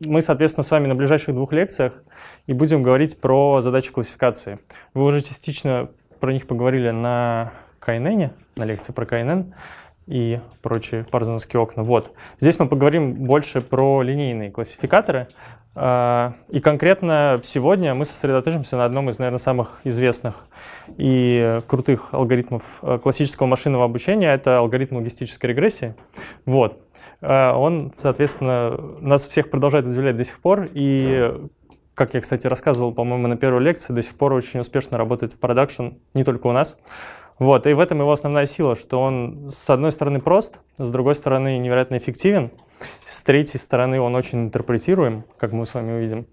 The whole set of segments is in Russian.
мы, соответственно, с вами на ближайших двух лекциях и будем говорить про задачи классификации. Вы уже частично про них поговорили на Кайнене, на лекции про Кайнен и прочие парзоновские окна. Вот. Здесь мы поговорим больше про линейные классификаторы. А, и конкретно сегодня мы сосредоточимся на одном из, наверное, самых известных и крутых алгоритмов э, классического машинного обучения. Это алгоритм логистической регрессии. Вот. А, он, соответственно, нас всех продолжает удивлять до сих пор, и как я, кстати, рассказывал, по-моему, на первой лекции, до сих пор очень успешно работает в продакшн, не только у нас. Вот, и в этом его основная сила, что он, с одной стороны, прост, с другой стороны, невероятно эффективен, с третьей стороны, он очень интерпретируем, как мы с вами увидим.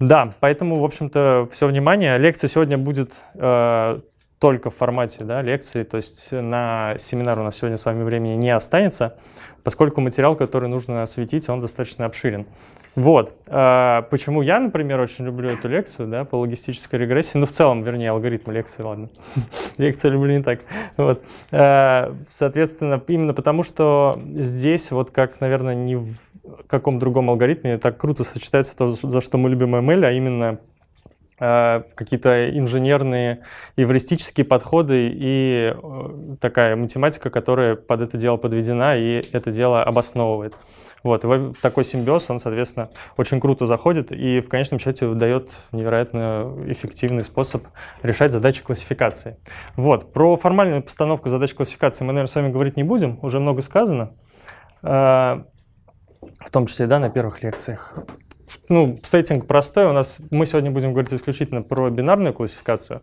Да, поэтому, в общем-то, все внимание. Лекция сегодня будет э, только в формате да, лекции, то есть на семинар у нас сегодня с вами времени не останется, поскольку материал, который нужно осветить, он достаточно обширен. Вот. А, почему я, например, очень люблю эту лекцию да, по логистической регрессии, ну, в целом, вернее, алгоритм лекции, ладно, лекция люблю не так. Вот. А, соответственно, именно потому, что здесь вот как, наверное, ни в каком другом алгоритме так круто сочетается то, за что мы любим ML, а именно Э, какие-то инженерные эвристические подходы и э, такая математика, которая под это дело подведена и это дело обосновывает. Вот, и такой симбиоз, он, соответственно, очень круто заходит и в конечном счете дает невероятно эффективный способ решать задачи классификации. Вот, про формальную постановку задач классификации мы, наверное, с вами говорить не будем, уже много сказано э, в том числе да, на первых лекциях ну, сеттинг простой. У нас мы сегодня будем говорить исключительно про бинарную классификацию.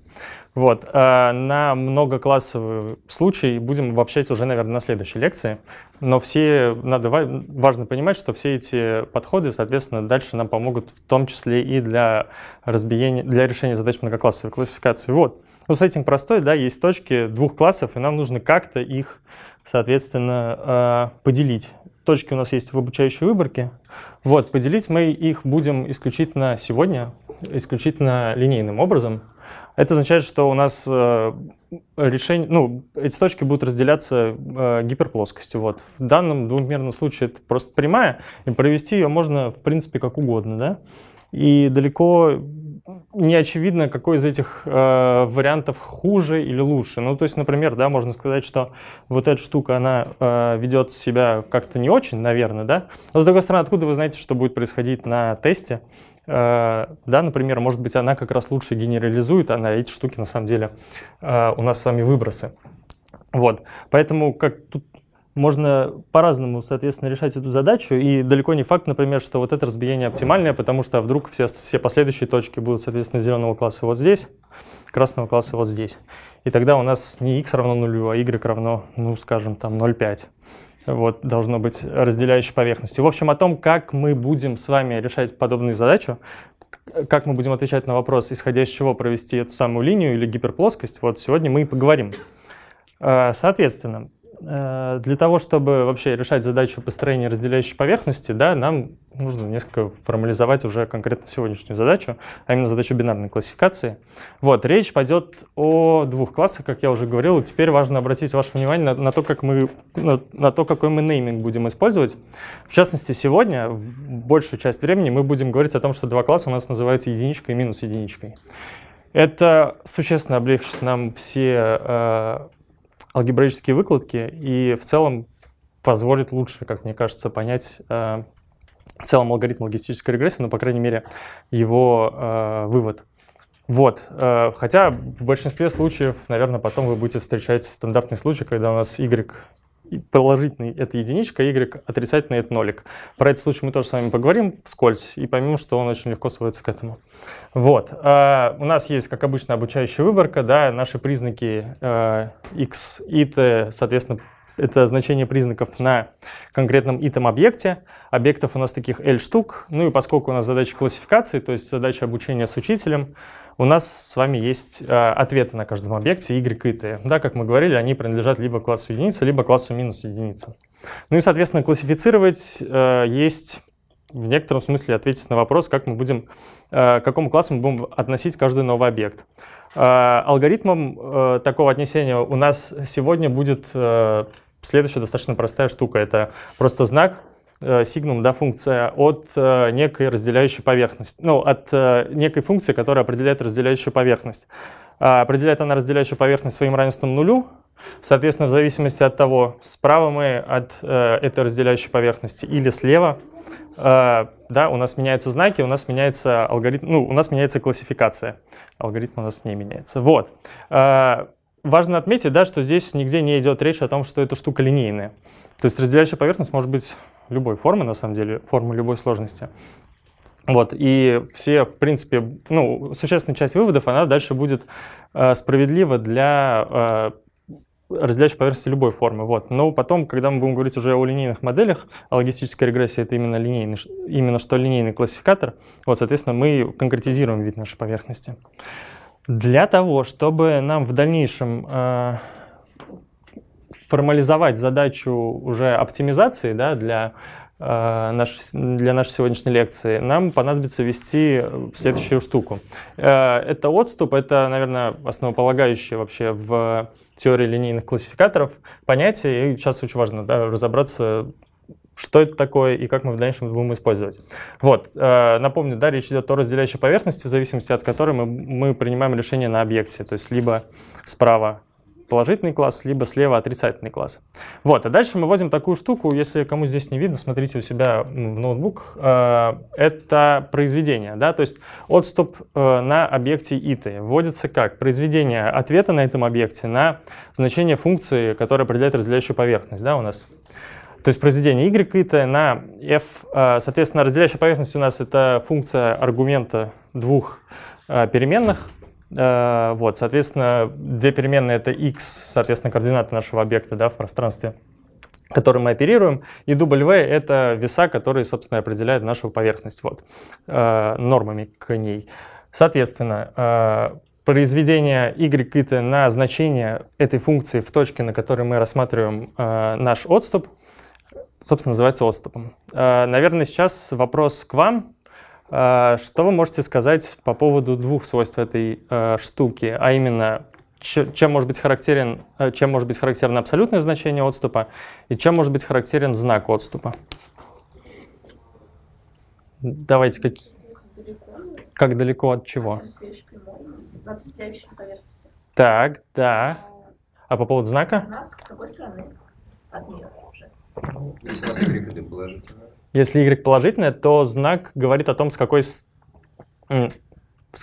Вот. А на многоклассовый случай будем обобщать уже, наверное, на следующей лекции. Но все надо важно понимать, что все эти подходы, соответственно, дальше нам помогут в том числе и для разбиения, для решения задач многоклассовой классификации. Вот. Ну, сеттинг простой, да, есть точки двух классов, и нам нужно как-то их соответственно, э, поделить точки у нас есть в обучающей выборке. Вот, поделить мы их будем исключительно сегодня, исключительно линейным образом. Это означает, что у нас э, решение, ну, эти точки будут разделяться э, гиперплоскостью. Вот. В данном двумерном случае это просто прямая, и провести ее можно, в принципе, как угодно, да? И далеко не очевидно, какой из этих э, вариантов хуже или лучше. Ну, то есть, например, да, можно сказать, что вот эта штука, она э, ведет себя как-то не очень, наверное, да. Но, с другой стороны, откуда вы знаете, что будет происходить на тесте? Э, да, например, может быть, она как раз лучше генерализует, а на эти штуки, на самом деле, э, у нас с вами выбросы. Вот, поэтому как тут можно по-разному, соответственно, решать эту задачу. И далеко не факт, например, что вот это разбиение оптимальное, потому что а вдруг все, все последующие точки будут, соответственно, зеленого класса вот здесь, красного класса вот здесь. И тогда у нас не x равно нулю, а y равно, ну, скажем, там 0,5 вот, должно быть разделяющей поверхностью. В общем, о том, как мы будем с вами решать подобную задачу, как мы будем отвечать на вопрос, исходя из чего провести эту самую линию или гиперплоскость, вот сегодня мы и поговорим. А, соответственно, Э, для того, чтобы вообще решать задачу построения разделяющей поверхности, да, нам нужно несколько формализовать уже конкретно сегодняшнюю задачу, а именно задачу бинарной классификации. Вот, речь пойдет о двух классах, как я уже говорил, теперь важно обратить ваше внимание на, на то, как мы, на, на то, какой мы нейминг будем использовать. В частности, сегодня, в большую часть времени, мы будем говорить о том, что два класса у нас называются единичкой и минус единичкой. Это существенно облегчит нам все э, алгебраические выкладки и в целом позволит лучше, как мне кажется, понять э, в целом алгоритм логистической регрессии, но, ну, по крайней мере, его э, вывод. Вот. Э, хотя в большинстве случаев, наверное, потом вы будете встречать стандартный случай, когда у нас y положительный это единичка, y отрицательный это нолик. Про этот случай мы тоже с вами поговорим вскользь и поймем, что он очень легко сводится к этому. Вот. Э, у нас есть, как обычно, обучающая выборка, да, наши признаки э, x, и соответственно, это значение признаков на конкретном итом объекте. Объектов у нас таких L штук. Ну и поскольку у нас задача классификации, то есть задача обучения с учителем, у нас с вами есть э, ответы на каждом объекте y и t. Да, как мы говорили, они принадлежат либо классу единицы, либо классу минус единицы. Ну и, соответственно, классифицировать э, есть в некотором смысле ответить на вопрос, как мы будем, э, к какому классу мы будем относить каждый новый объект. Алгоритмом такого отнесения у нас сегодня будет следующая достаточно простая штука. Это просто знак — Э, сигнум, да, функция от э, некой разделяющей поверхности, ну, от э, некой функции, которая определяет разделяющую поверхность. А, определяет она разделяющую поверхность своим равенством нулю, соответственно, в зависимости от того, справа мы от этой разделяющей поверхности или слева, да, у нас меняются знаки, у нас меняется алгоритм, ну, у нас меняется классификация. Алгоритм у нас не меняется. Вот. А, Важно отметить, да, что здесь нигде не идет речь о том, что эта штука линейная. То есть разделяющая поверхность может быть любой формы, на самом деле, формы любой сложности. Вот, и все, в принципе, ну, существенная часть выводов, она дальше будет э, справедлива для э, разделяющей поверхности любой формы. Вот. Но потом, когда мы будем говорить уже о линейных моделях, а логистическая регрессия — это именно, линейный, именно что линейный классификатор, вот, соответственно, мы конкретизируем вид нашей поверхности. Для того, чтобы нам в дальнейшем э, формализовать задачу уже оптимизации да, для, э, наш, для нашей сегодняшней лекции, нам понадобится ввести э, следующую штуку. Э, это отступ, это, наверное, основополагающее вообще в теории линейных классификаторов понятие, и сейчас очень важно да, разобраться что это такое и как мы в дальнейшем будем использовать. Вот, э, напомню, да, речь идет о разделяющей поверхности, в зависимости от которой мы, мы принимаем решение на объекте, то есть либо справа положительный класс, либо слева отрицательный класс. Вот, а дальше мы вводим такую штуку, если кому здесь не видно, смотрите у себя в ноутбук, э, это произведение, да, то есть отступ э, на объекте иты вводится как? Произведение ответа на этом объекте на значение функции, которая определяет разделяющую поверхность, да, у нас. То есть произведение y это на f, а, соответственно, разделяющая поверхность у нас это функция аргумента двух а, переменных. А, вот, соответственно, две переменные это x, соответственно, координаты нашего объекта да, в пространстве которым мы оперируем, и W — это веса, которые, собственно, определяют нашу поверхность вот, нормами к ней. Соответственно, произведение y это на значение этой функции в точке, на которой мы рассматриваем наш отступ — собственно, называется отступом. А, наверное, сейчас вопрос к вам. А, что вы можете сказать по поводу двух свойств этой а, штуки, а именно чем может быть характерен, чем может быть характерно абсолютное значение отступа и чем может быть характерен знак отступа? Давайте как, как далеко от чего? так, да. А по поводу знака? Знак с какой стороны? От нее. Если у нас y положительное. Если y положительное, то знак говорит о том, с какой, с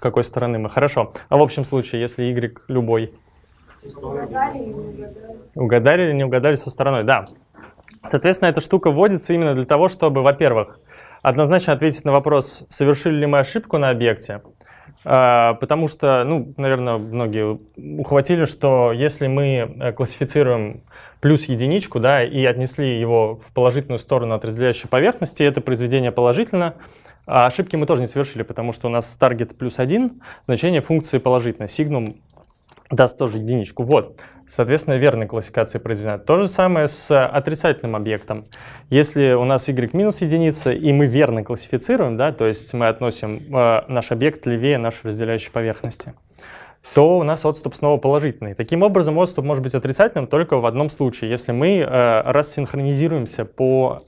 какой стороны мы. Хорошо. А в общем случае, если y любой... Угадали или не угадали? Угадали или не угадали со стороной, да. Соответственно, эта штука вводится именно для того, чтобы, во-первых, однозначно ответить на вопрос, совершили ли мы ошибку на объекте, а, потому что, ну, наверное, многие ухватили, что если мы э, классифицируем плюс единичку, да, и отнесли его в положительную сторону от разделяющей поверхности, это произведение положительно, а ошибки мы тоже не совершили, потому что у нас таргет плюс один, значение функции положительно, сигнум даст тоже единичку. Вот. Соответственно, верная классификация произведена. То же самое с э, отрицательным объектом. Если у нас y минус единица, и мы верно классифицируем, да, то есть мы относим э, наш объект левее нашей разделяющей поверхности, то у нас отступ снова положительный. Таким образом, отступ может быть отрицательным только в одном случае, если мы э, рассинхронизируемся по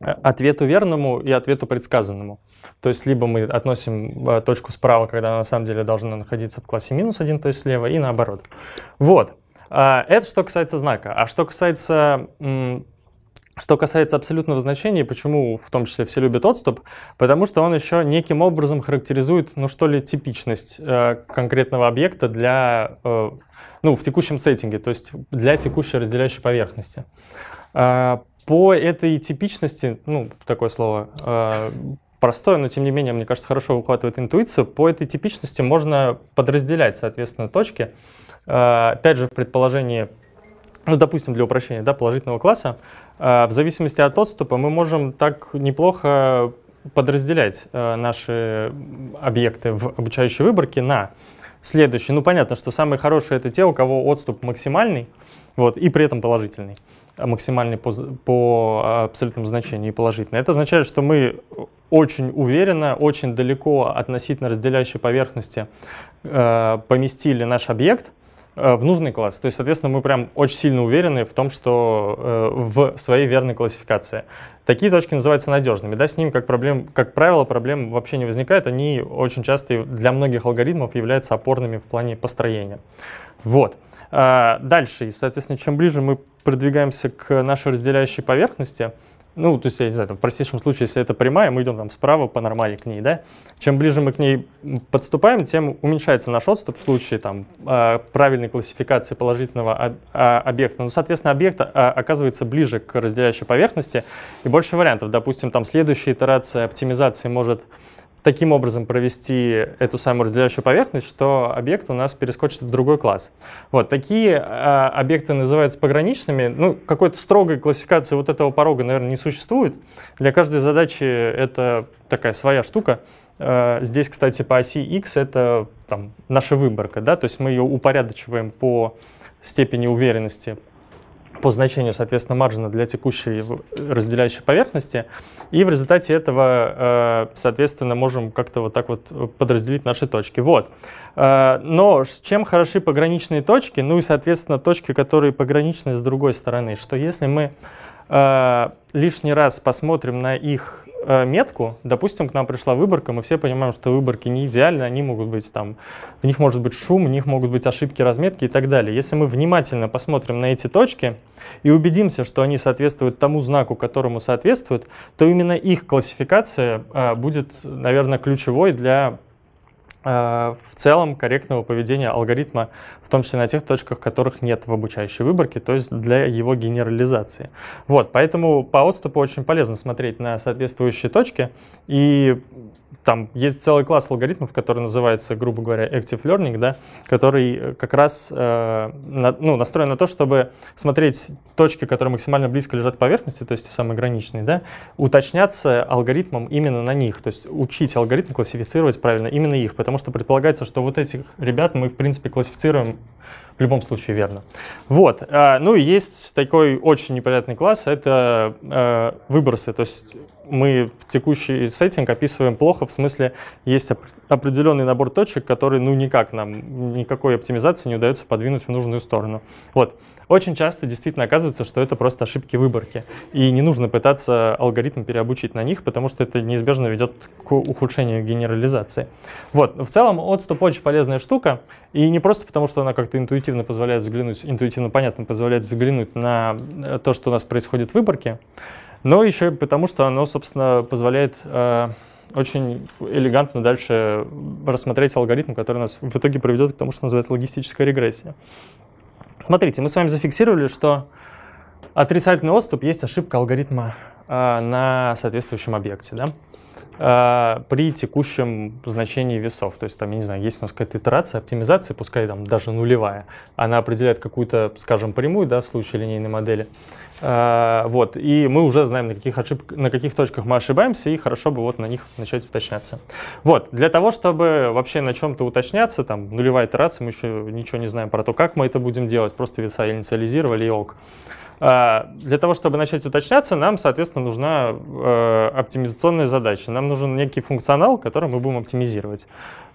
Э, ответу верному и ответу предсказанному. То есть либо мы относим э, точку справа, когда она на самом деле должна находиться в классе минус 1, то есть слева, и наоборот. Вот. А, это что касается знака. А что касается что касается абсолютного значения, почему в том числе все любят отступ, потому что он еще неким образом характеризует, ну что ли, типичность э, конкретного объекта для, ну, в текущем сеттинге, то есть для текущей разделяющей поверхности. А, по этой типичности, ну, такое слово, э, простое, но тем не менее, мне кажется, хорошо выхватывает интуицию, по этой типичности можно подразделять, соответственно, точки. Э, опять же, в предположении, ну, допустим, для упрощения, да, положительного класса, э, в зависимости от отступа мы можем так неплохо подразделять э, наши объекты в обучающей выборке на следующие. Ну, понятно, что самые хорошие — это те, у кого отступ максимальный, вот, и при этом положительный, а, максимальный по, по а, абсолютному значению и положительный. Это означает, что мы э, очень уверенно, очень далеко относительно разделяющей поверхности э, поместили наш объект, э, в нужный класс. То есть, соответственно, мы прям очень сильно уверены в том, что э, в своей верной классификации. Такие точки называются надежными. Да, с ними, как, проблем, как правило, проблем вообще не возникает. Они очень часто для многих алгоритмов являются опорными в плане построения. Вот. А, дальше, и, соответственно, чем ближе мы продвигаемся к нашей разделяющей поверхности, ну, то есть, я не знаю, там, в простейшем случае, если это прямая, мы идем там справа по нормали к ней, да, чем ближе мы к ней подступаем, тем уменьшается наш отступ в случае там а, правильной классификации положительного объекта. Ну, соответственно, объект а, оказывается ближе к разделяющей поверхности и больше вариантов. Допустим, там следующая итерация оптимизации может таким образом провести эту самую разделяющую поверхность, что объект у нас перескочит в другой класс. Вот такие э, объекты называются пограничными. Ну, какой-то строгой классификации вот этого порога, наверное, не существует. Для каждой задачи это такая своя штука. Э, здесь, кстати, по оси x это там, наша выборка, да, то есть мы ее упорядочиваем по степени уверенности по значению, соответственно, маржина для текущей разделяющей поверхности. И в результате этого, э, соответственно, можем как-то вот так вот подразделить наши точки. Вот. Э, но с чем хороши пограничные точки? Ну и, соответственно, точки, которые пограничны с другой стороны. Что если мы э, лишний раз посмотрим на их Э, метку, допустим, к нам пришла выборка, мы все понимаем, что выборки не идеальны, они могут быть там, в них может быть шум, в них могут быть ошибки разметки и так далее. Если мы внимательно посмотрим на эти точки и убедимся, что они соответствуют тому знаку, которому соответствуют, то именно их классификация э, будет, наверное, ключевой для Э, в целом корректного поведения алгоритма, в том числе на тех точках, которых нет в обучающей выборке, то есть для его генерализации. Вот, поэтому по отступу очень полезно смотреть на соответствующие точки и там есть целый класс алгоритмов, который называется, грубо говоря, Active Learning, да, который как раз э, на, ну, настроен на то, чтобы смотреть точки, которые максимально близко лежат к поверхности, то есть самые граничные, да, уточняться алгоритмом именно на них, то есть учить алгоритм классифицировать правильно именно их, потому что предполагается, что вот этих ребят мы, в принципе, классифицируем в любом случае верно. Вот. А, ну и есть такой очень неприятный класс, это а, выбросы. То есть мы текущий сеттинг описываем плохо, в смысле есть определенный набор точек, которые ну никак нам, никакой оптимизации не удается подвинуть в нужную сторону. Вот. Очень часто действительно оказывается, что это просто ошибки выборки, и не нужно пытаться алгоритм переобучить на них, потому что это неизбежно ведет к ухудшению генерализации. Вот. В целом отступ очень полезная штука, и не просто потому, что она как-то интуитивно интуитивно позволяют взглянуть, интуитивно понятно позволяет взглянуть на э, то, что у нас происходит в выборке, но еще и потому, что оно, собственно, позволяет э, очень элегантно дальше рассмотреть алгоритм, который нас в итоге приведет к тому, что называется логистическая регрессия. Смотрите, мы с вами зафиксировали, что отрицательный отступ есть ошибка алгоритма э, на соответствующем объекте. Да? А, при текущем значении весов. То есть, там, я не знаю, есть у нас какая-то итерация, оптимизация, пускай там даже нулевая, она определяет какую-то, скажем, прямую, да, в случае линейной модели. А, вот, и мы уже знаем, на каких, ошиб... на каких точках мы ошибаемся, и хорошо бы вот на них начать уточняться. Вот, для того, чтобы вообще на чем-то уточняться, там, нулевая итерация, мы еще ничего не знаем про то, как мы это будем делать, просто веса инициализировали и ок. А, для того, чтобы начать уточняться, нам, соответственно, нужна э, оптимизационная задача. Нам нужен некий функционал, который мы будем оптимизировать.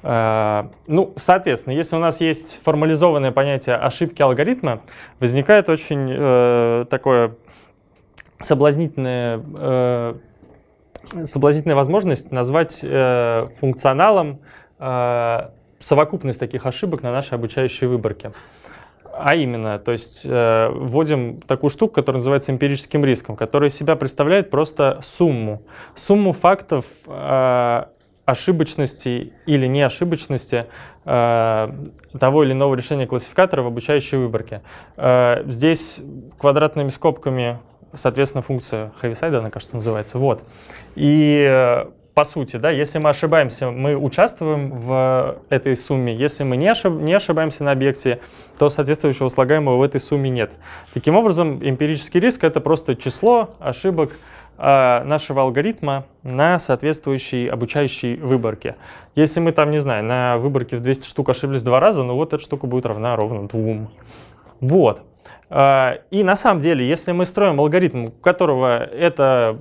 А, ну, соответственно, если у нас есть формализованное понятие ошибки алгоритма, возникает очень э, такое соблазнительное э, соблазнительная возможность назвать э, функционалом э, совокупность таких ошибок на нашей обучающей выборке. А именно, то есть э, вводим такую штуку, которая называется эмпирическим риском, которая из себя представляет просто сумму. Сумму фактов э, ошибочности или неошибочности э, того или иного решения классификатора в обучающей выборке. Э, здесь квадратными скобками соответственно, функция Heaviside, она, кажется, называется. Вот. И э, по сути, да, если мы ошибаемся, мы участвуем в этой сумме. Если мы не, ошиб, не ошибаемся на объекте, то соответствующего слагаемого в этой сумме нет. Таким образом, эмпирический риск — это просто число ошибок э, нашего алгоритма на соответствующей обучающей выборке. Если мы там, не знаю, на выборке в 200 штук ошиблись два раза, ну вот эта штука будет равна ровно двум. Вот. Э, и на самом деле, если мы строим алгоритм, у которого эта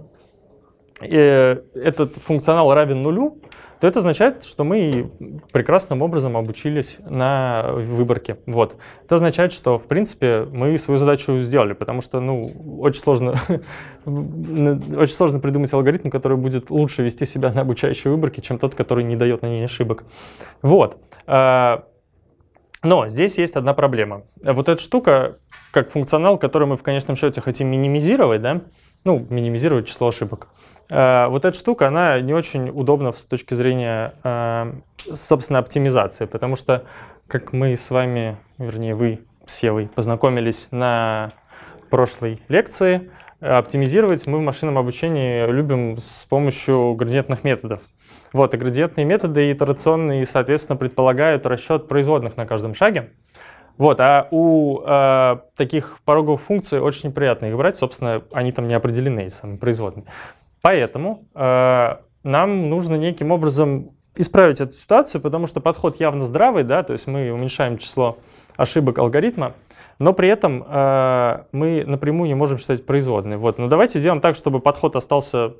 этот функционал равен нулю, то это означает, что мы прекрасным образом обучились на выборке. Вот. Это означает, что, в принципе, мы свою задачу сделали, потому что, ну, очень сложно, очень сложно придумать алгоритм, который будет лучше вести себя на обучающей выборке, чем тот, который не дает на ней ошибок. Вот. А, но здесь есть одна проблема. Вот эта штука, как функционал, который мы в конечном счете хотим минимизировать, да, ну, минимизировать число ошибок. Э, вот эта штука, она не очень удобна с точки зрения, э, собственно, оптимизации, потому что, как мы с вами, вернее, вы с Евой познакомились на прошлой лекции, э, оптимизировать мы в машинном обучении любим с помощью градиентных методов. Вот, и градиентные методы итерационные, соответственно, предполагают расчет производных на каждом шаге. Вот, а у э, таких пороговых функций очень неприятно их брать, собственно, они там не определены, сами производные. Поэтому э, нам нужно неким образом исправить эту ситуацию, потому что подход явно здравый, да, то есть мы уменьшаем число ошибок алгоритма, но при этом э, мы напрямую не можем считать производные. Вот. Но ну, давайте сделаем так, чтобы подход остался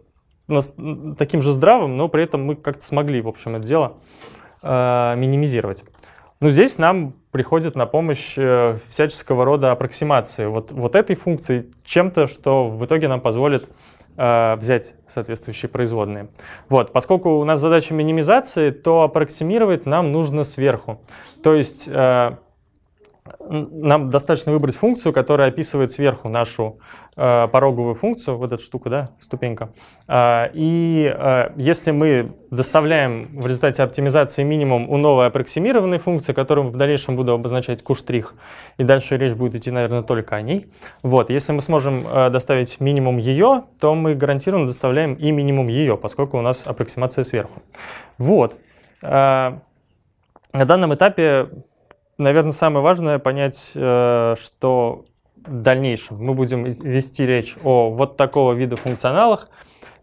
нас, таким же здравым, но при этом мы как-то смогли, в общем, это дело э, минимизировать. Но здесь нам приходит на помощь э, всяческого рода аппроксимации вот, вот этой функции чем-то, что в итоге нам позволит Э, взять соответствующие производные. Вот, поскольку у нас задача минимизации, то аппроксимировать нам нужно сверху. То есть э, нам достаточно выбрать функцию, которая описывает сверху нашу э, пороговую функцию, вот эту штуку, да, ступенька. Э, и э, если мы доставляем в результате оптимизации минимум у новой аппроксимированной функции, которую в дальнейшем буду обозначать куштрих, и дальше речь будет идти, наверное, только о ней. Вот, если мы сможем э, доставить минимум ее, то мы гарантированно доставляем и минимум ее, поскольку у нас аппроксимация сверху. Вот. Э, на данном этапе наверное, самое важное понять, э, что в дальнейшем мы будем вести речь о вот такого вида функционалах,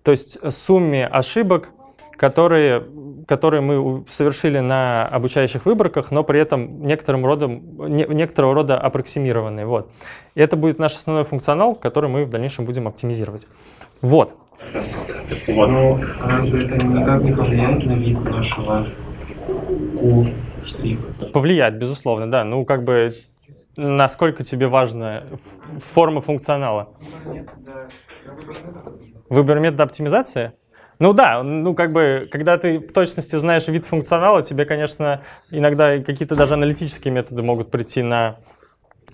то есть сумме ошибок, которые, которые мы совершили на обучающих выборках, но при этом некоторым родом, не, некоторого рода аппроксимированные. Вот. И это будет наш основной функционал, который мы в дальнейшем будем оптимизировать. Вот. вот. Ну, но а разве это никак не влияет на вид нашего Q? что их... Повлиять, безусловно, да. Ну, как бы, насколько тебе важна форма функционала? Выбор метода оптимизации? Ну да, ну как бы, когда ты в точности знаешь вид функционала, тебе, конечно, иногда какие-то даже аналитические методы могут прийти на,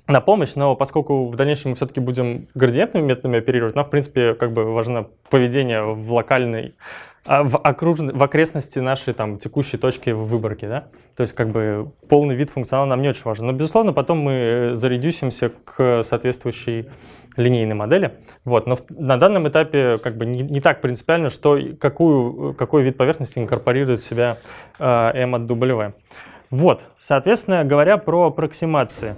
на помощь, но поскольку в дальнейшем мы все-таки будем градиентными методами оперировать, нам, в принципе, как бы важно поведение в локальной а в, окружен... в окрестности нашей там, текущей точки в выборке. Да? То есть как бы полный вид функционала нам не очень важен. Но, безусловно, потом мы э, заредюсимся к соответствующей линейной модели. Вот. Но в, на данном этапе как бы не, не так принципиально, что, какую, какой вид поверхности инкорпорирует в себя э, M от W. Вот. Соответственно, говоря про аппроксимации.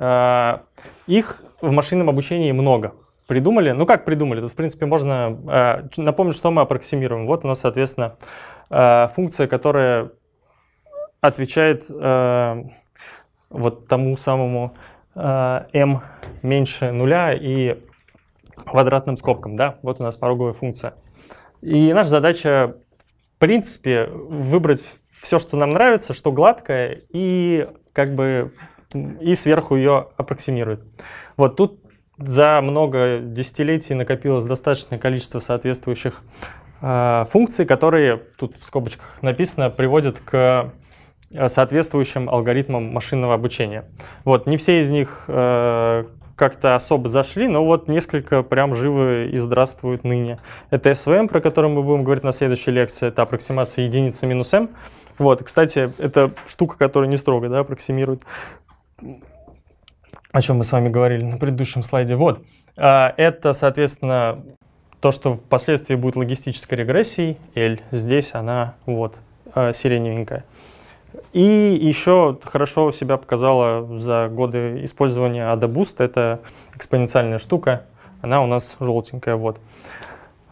Э, их в машинном обучении много придумали. Ну как придумали? Тут, в принципе, можно э, напомнить, что мы аппроксимируем. Вот у нас, соответственно, э, функция, которая отвечает э, вот тому самому э, m меньше нуля и квадратным скобкам. Да? Вот у нас пороговая функция. И наша задача, в принципе, выбрать все, что нам нравится, что гладкое, и как бы и сверху ее аппроксимирует. Вот тут за много десятилетий накопилось достаточное количество соответствующих э, функций, которые, тут в скобочках написано, приводят к а, соответствующим алгоритмам машинного обучения. Вот, не все из них э, как-то особо зашли, но вот несколько прям живы и здравствуют ныне. Это SVM, про который мы будем говорить на следующей лекции, это аппроксимация единицы минус m. Вот, кстати, это штука, которая не строго да, аппроксимирует о чем мы с вами говорили на предыдущем слайде. Вот, а, это, соответственно, то, что впоследствии будет логистической регрессией, L, здесь она вот а, сиреневенькая. И еще хорошо себя показала за годы использования ADA Boost. Это экспоненциальная штука, она у нас желтенькая. Вот.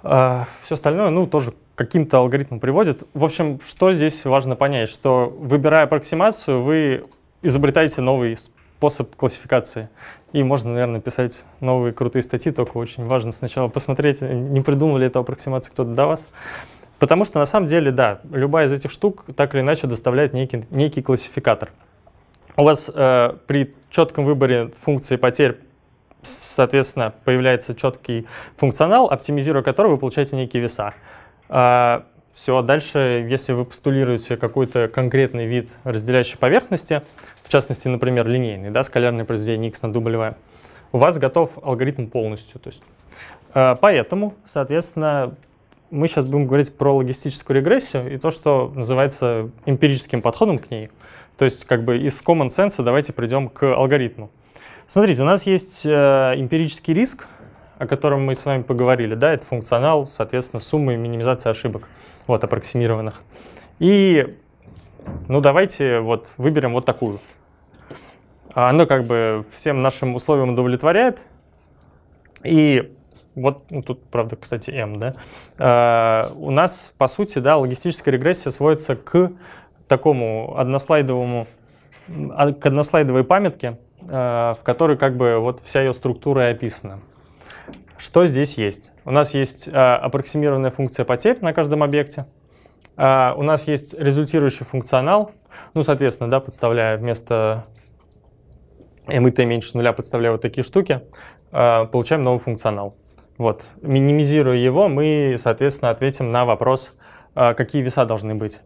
А, Все остальное, ну, тоже каким-то алгоритмом приводит. В общем, что здесь важно понять, что выбирая аппроксимацию, вы изобретаете новый способ классификации. И можно, наверное, писать новые крутые статьи, только очень важно сначала посмотреть, не придумали эту аппроксимацию кто-то до вас. Потому что на самом деле, да, любая из этих штук так или иначе доставляет некий, некий классификатор. У вас э, при четком выборе функции потерь соответственно, появляется четкий функционал, оптимизируя который вы получаете некие веса. А, все, а дальше, если вы постулируете какой-то конкретный вид разделяющей поверхности, частности, например, линейный, да, скалярное произведение x на W, у вас готов алгоритм полностью. То есть, э, поэтому, соответственно, мы сейчас будем говорить про логистическую регрессию и то, что называется эмпирическим подходом к ней. То есть как бы из common sense давайте придем к алгоритму. Смотрите, у нас есть э, эмпирический риск, о котором мы с вами поговорили, да, это функционал, соответственно, суммы и минимизация ошибок, вот, аппроксимированных. И, ну, давайте вот выберем вот такую а оно как бы всем нашим условиям удовлетворяет. И вот ну, тут, правда, кстати, М, да, э, у нас, по сути, да, логистическая регрессия сводится к такому однослайдовому, а, к однослайдовой памятке, в которой как бы вот вся ее структура и описана. Что здесь есть? У нас есть аппроксимированная функция потерь на каждом объекте, у нас есть результирующий функционал, ну, соответственно, да, подставляя вместо MIT меньше нуля подставляя вот такие штуки, а, получаем новый функционал. Вот. Минимизируя его, мы, соответственно, ответим на вопрос, а, какие веса должны быть.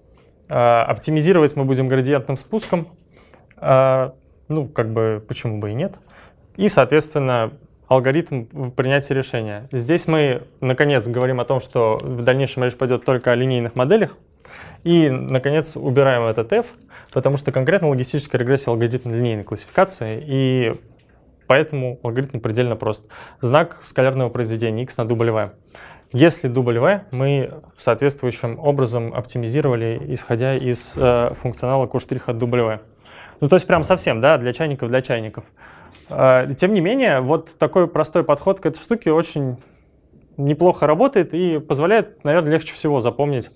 А, оптимизировать мы будем градиентным спуском. Ну, как бы, почему бы и нет. И, соответственно, алгоритм принятия решения. Здесь мы, наконец, говорим о том, что в дальнейшем речь пойдет только о линейных моделях. И, наконец, убираем этот f, потому что конкретно логистическая регрессия алгоритм линейной классификации, и поэтому алгоритм предельно прост. Знак скалярного произведения x на W. Если W мы соответствующим образом оптимизировали, исходя из э, функционала Q' от W. Ну, то есть прям совсем, да, для чайников, для чайников. Э, тем не менее, вот такой простой подход к этой штуке очень неплохо работает и позволяет, наверное, легче всего запомнить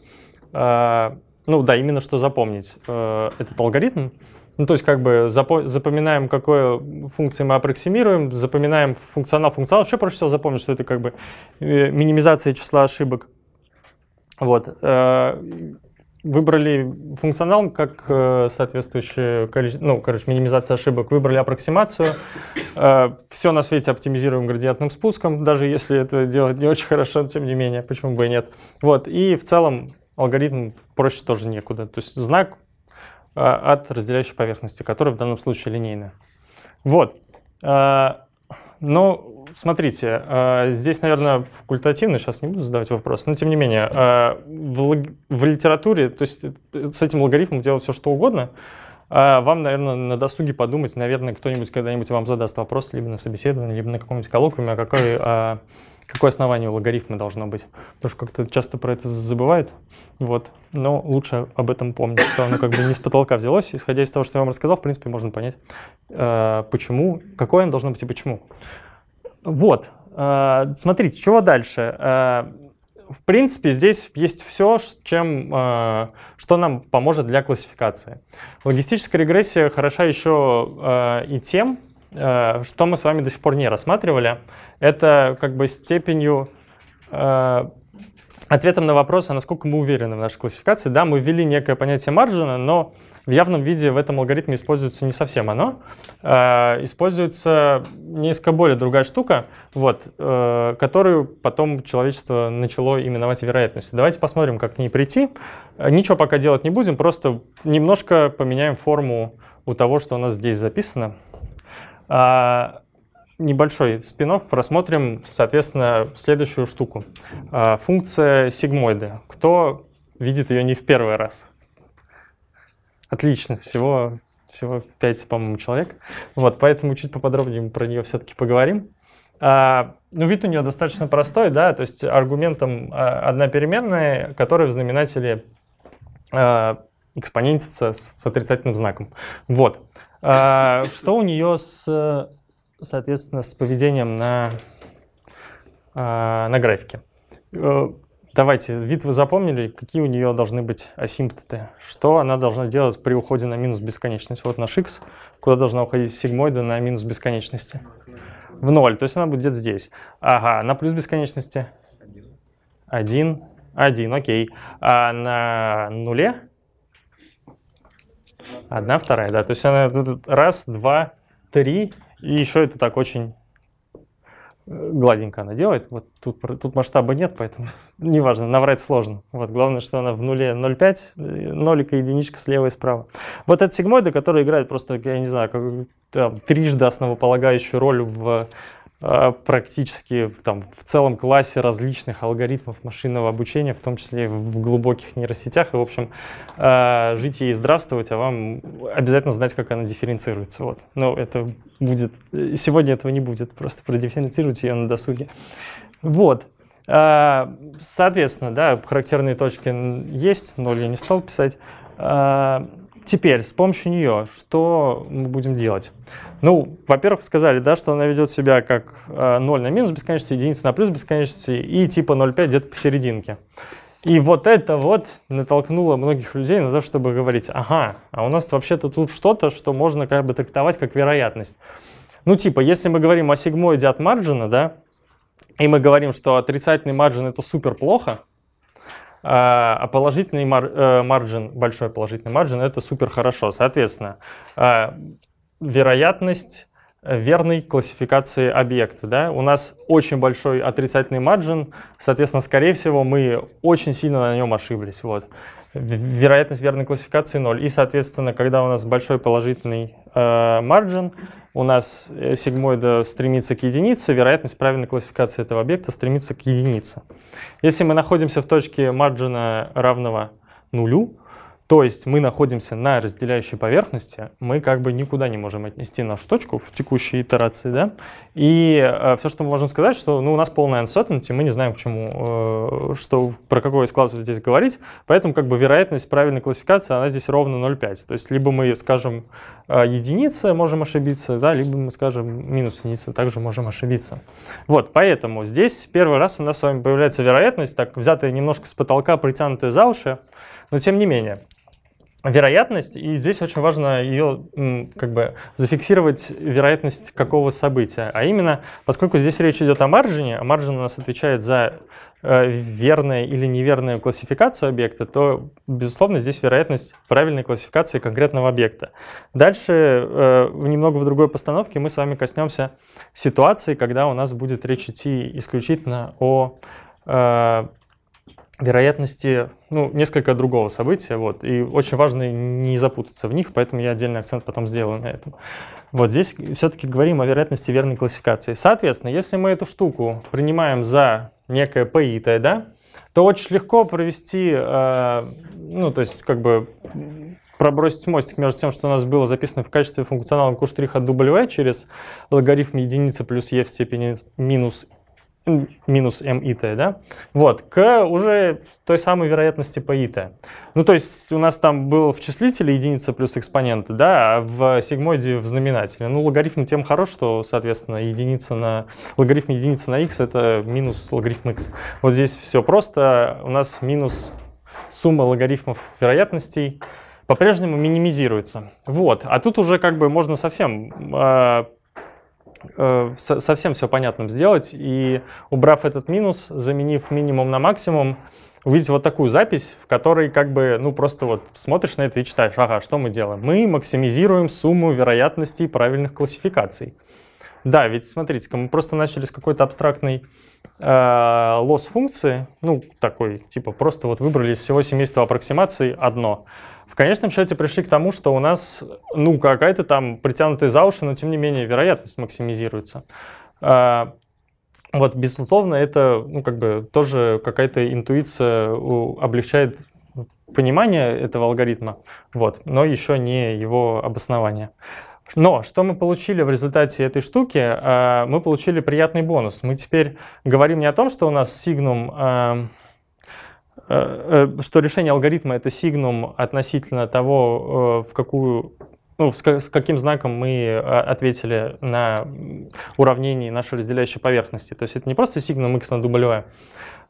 а, ну да, именно что запомнить э, этот алгоритм. Ну, то есть как бы запоминаем, какую функцию мы аппроксимируем, запоминаем функционал. Функционал вообще проще всего запомнить, что это как бы э, минимизация числа ошибок. Вот. Э, выбрали функционал как соответствующее количество, ну, короче, минимизация ошибок, выбрали аппроксимацию. Все на свете оптимизируем градиентным спуском, даже если это делать не очень хорошо, но тем не менее, почему бы и нет. Вот. И в целом алгоритм проще тоже некуда. То есть знак а, от разделяющей поверхности, которая в данном случае линейная. Вот. А, но ну, смотрите, а, здесь, наверное, факультативно, сейчас не буду задавать вопрос, но тем не менее, в, литературе, то есть э, с этим логарифмом делать все что угодно, вам, наверное, на досуге подумать, наверное, кто-нибудь когда-нибудь вам задаст вопрос либо на собеседовании, либо на каком-нибудь коллоквиуме, о какой какое основание у логарифма должно быть. Потому что как-то часто про это забывают. Вот. Но лучше об этом помнить, что оно как бы не с потолка взялось. Исходя из того, что я вам рассказал, в принципе, можно понять, э, почему, какое оно должно быть и почему. Вот. Э, смотрите, чего дальше? Э, в принципе, здесь есть все, чем, что нам поможет для классификации. Логистическая регрессия хороша еще и тем, Э, что мы с вами до сих пор не рассматривали, это как бы степенью э, ответом на вопрос, а насколько мы уверены в нашей классификации. Да, мы ввели некое понятие маржина, но в явном виде в этом алгоритме используется не совсем оно. Э, используется несколько более другая штука, вот, которую потом человечество начало именовать вероятностью. Давайте посмотрим, как к ней прийти. Ничего пока делать не будем, просто немножко поменяем форму у того, что у нас здесь записано. А, небольшой спинов, рассмотрим, соответственно, следующую штуку. А, функция сигмоида. Кто видит ее не в первый раз? Отлично, всего, всего 5, по-моему, человек. Вот, поэтому чуть поподробнее мы про нее все-таки поговорим. А, ну, вид у нее достаточно простой, да, то есть аргументом а, одна переменная, которая в знаменателе экспонентится с отрицательным знаком. Вот. А, что у нее с, соответственно, с поведением на, а, на графике? Э, давайте, вид вы запомнили, какие у нее должны быть асимптоты? Что она должна делать при уходе на минус бесконечность? Вот наш x, куда должна уходить сигмоида на минус бесконечности? В ноль, то есть она будет где-то здесь. Ага, на плюс бесконечности? Один. Один, окей. А на нуле? Одна, вторая, да. То есть она тут раз, два, три, и еще это так очень э, гладенько она делает. Вот тут, тут масштаба нет, поэтому неважно, наврать сложно. Вот главное, что она в нуле 0,5, э, нолика, единичка слева и справа. Вот этот сигмоиды, который играет просто, я не знаю, как, там, трижды основополагающую роль в а, практически там, в целом классе различных алгоритмов машинного обучения, в том числе в глубоких нейросетях. И, в общем, а, жить ей и здравствовать, а вам обязательно знать, как она дифференцируется. Вот. Но это будет... Сегодня этого не будет, просто продифференцируйте ее на досуге. Вот. А, соответственно, да, характерные точки есть, ноль я не стал писать. Теперь с помощью нее что мы будем делать? Ну, во-первых, сказали, да, что она ведет себя как 0 э, на минус бесконечности, единица на плюс бесконечности и типа 0,5 где-то посерединке. И вот это вот натолкнуло многих людей на то, чтобы говорить, ага, а у нас вообще-то тут что-то, что можно как бы трактовать как вероятность. Ну, типа, если мы говорим о сигмоиде от маржина, да, и мы говорим, что отрицательный маржин это супер плохо, а, а положительный мар, э, маржин, большой положительный маржин, это супер хорошо. Соответственно, а, вероятность верной классификации объекта. Да? У нас очень большой отрицательный маржин, соответственно, скорее всего, мы очень сильно на нем ошиблись. Вот вероятность верной классификации 0. И, соответственно, когда у нас большой положительный э, маржин, э, у нас э, сигмоида стремится к единице, вероятность правильной классификации этого объекта стремится к единице. Если мы находимся в точке маржина равного нулю, то есть мы находимся на разделяющей поверхности, мы как бы никуда не можем отнести нашу точку в текущей итерации, да? И э, все, что мы можем сказать, что ну, у нас полная uncertainty, мы не знаем, к чему, э, что, про какой из классов здесь говорить, поэтому как бы вероятность правильной классификации, она здесь ровно 0,5. То есть либо мы скажем э, единица, можем ошибиться, да, либо мы скажем минус единица, также можем ошибиться. Вот, поэтому здесь первый раз у нас с вами появляется вероятность, так взятая немножко с потолка, притянутая за уши, но тем не менее вероятность, и здесь очень важно ее как бы зафиксировать вероятность какого события. А именно, поскольку здесь речь идет о маржине, а маржин у нас отвечает за э, верную или неверную классификацию объекта, то, безусловно, здесь вероятность правильной классификации конкретного объекта. Дальше, э, немного в другой постановке, мы с вами коснемся ситуации, когда у нас будет речь идти исключительно о э, вероятности, ну, несколько другого события, вот, и очень важно не запутаться в них, поэтому я отдельный акцент потом сделаю на этом. Вот здесь все-таки говорим о вероятности верной классификации. Соответственно, если мы эту штуку принимаем за некое поитое, да, то очень легко провести, э, ну, то есть, как бы, пробросить мостик между тем, что у нас было записано в качестве функционала q' от W через логарифм единицы плюс e в степени минус минус МИТ, да, вот, к уже той самой вероятности по ИТ. Ну, то есть у нас там был в числителе единица плюс экспоненты, да, а в сигмоиде в знаменателе. Ну, логарифм тем хорош, что, соответственно, единица на... логарифм единицы на x это минус логарифм x. Вот здесь все просто, у нас минус сумма логарифмов вероятностей по-прежнему минимизируется. Вот, а тут уже как бы можно совсем э, Э, совсем все понятным сделать. И убрав этот минус, заменив минимум на максимум, увидеть вот такую запись, в которой как бы, ну, просто вот смотришь на это и читаешь, ага, что мы делаем? Мы максимизируем сумму вероятностей правильных классификаций. Да, ведь смотрите-ка, мы просто начали с какой-то абстрактной э, функции, ну, такой, типа, просто вот выбрали из всего семейства аппроксимаций одно. В конечном счете пришли к тому, что у нас, ну, какая-то там притянутая за уши, но тем не менее вероятность максимизируется. Э, вот, безусловно, это, ну, как бы тоже какая-то интуиция облегчает понимание этого алгоритма, вот, но еще не его обоснование. Но что мы получили в результате этой штуки? Э, мы получили приятный бонус. Мы теперь говорим не о том, что у нас сигнум э, э, что решение алгоритма это сигнум относительно того, в какую ну, с, с каким знаком мы а, ответили на уравнение нашей разделяющей поверхности. То есть это не просто сигнал x на w.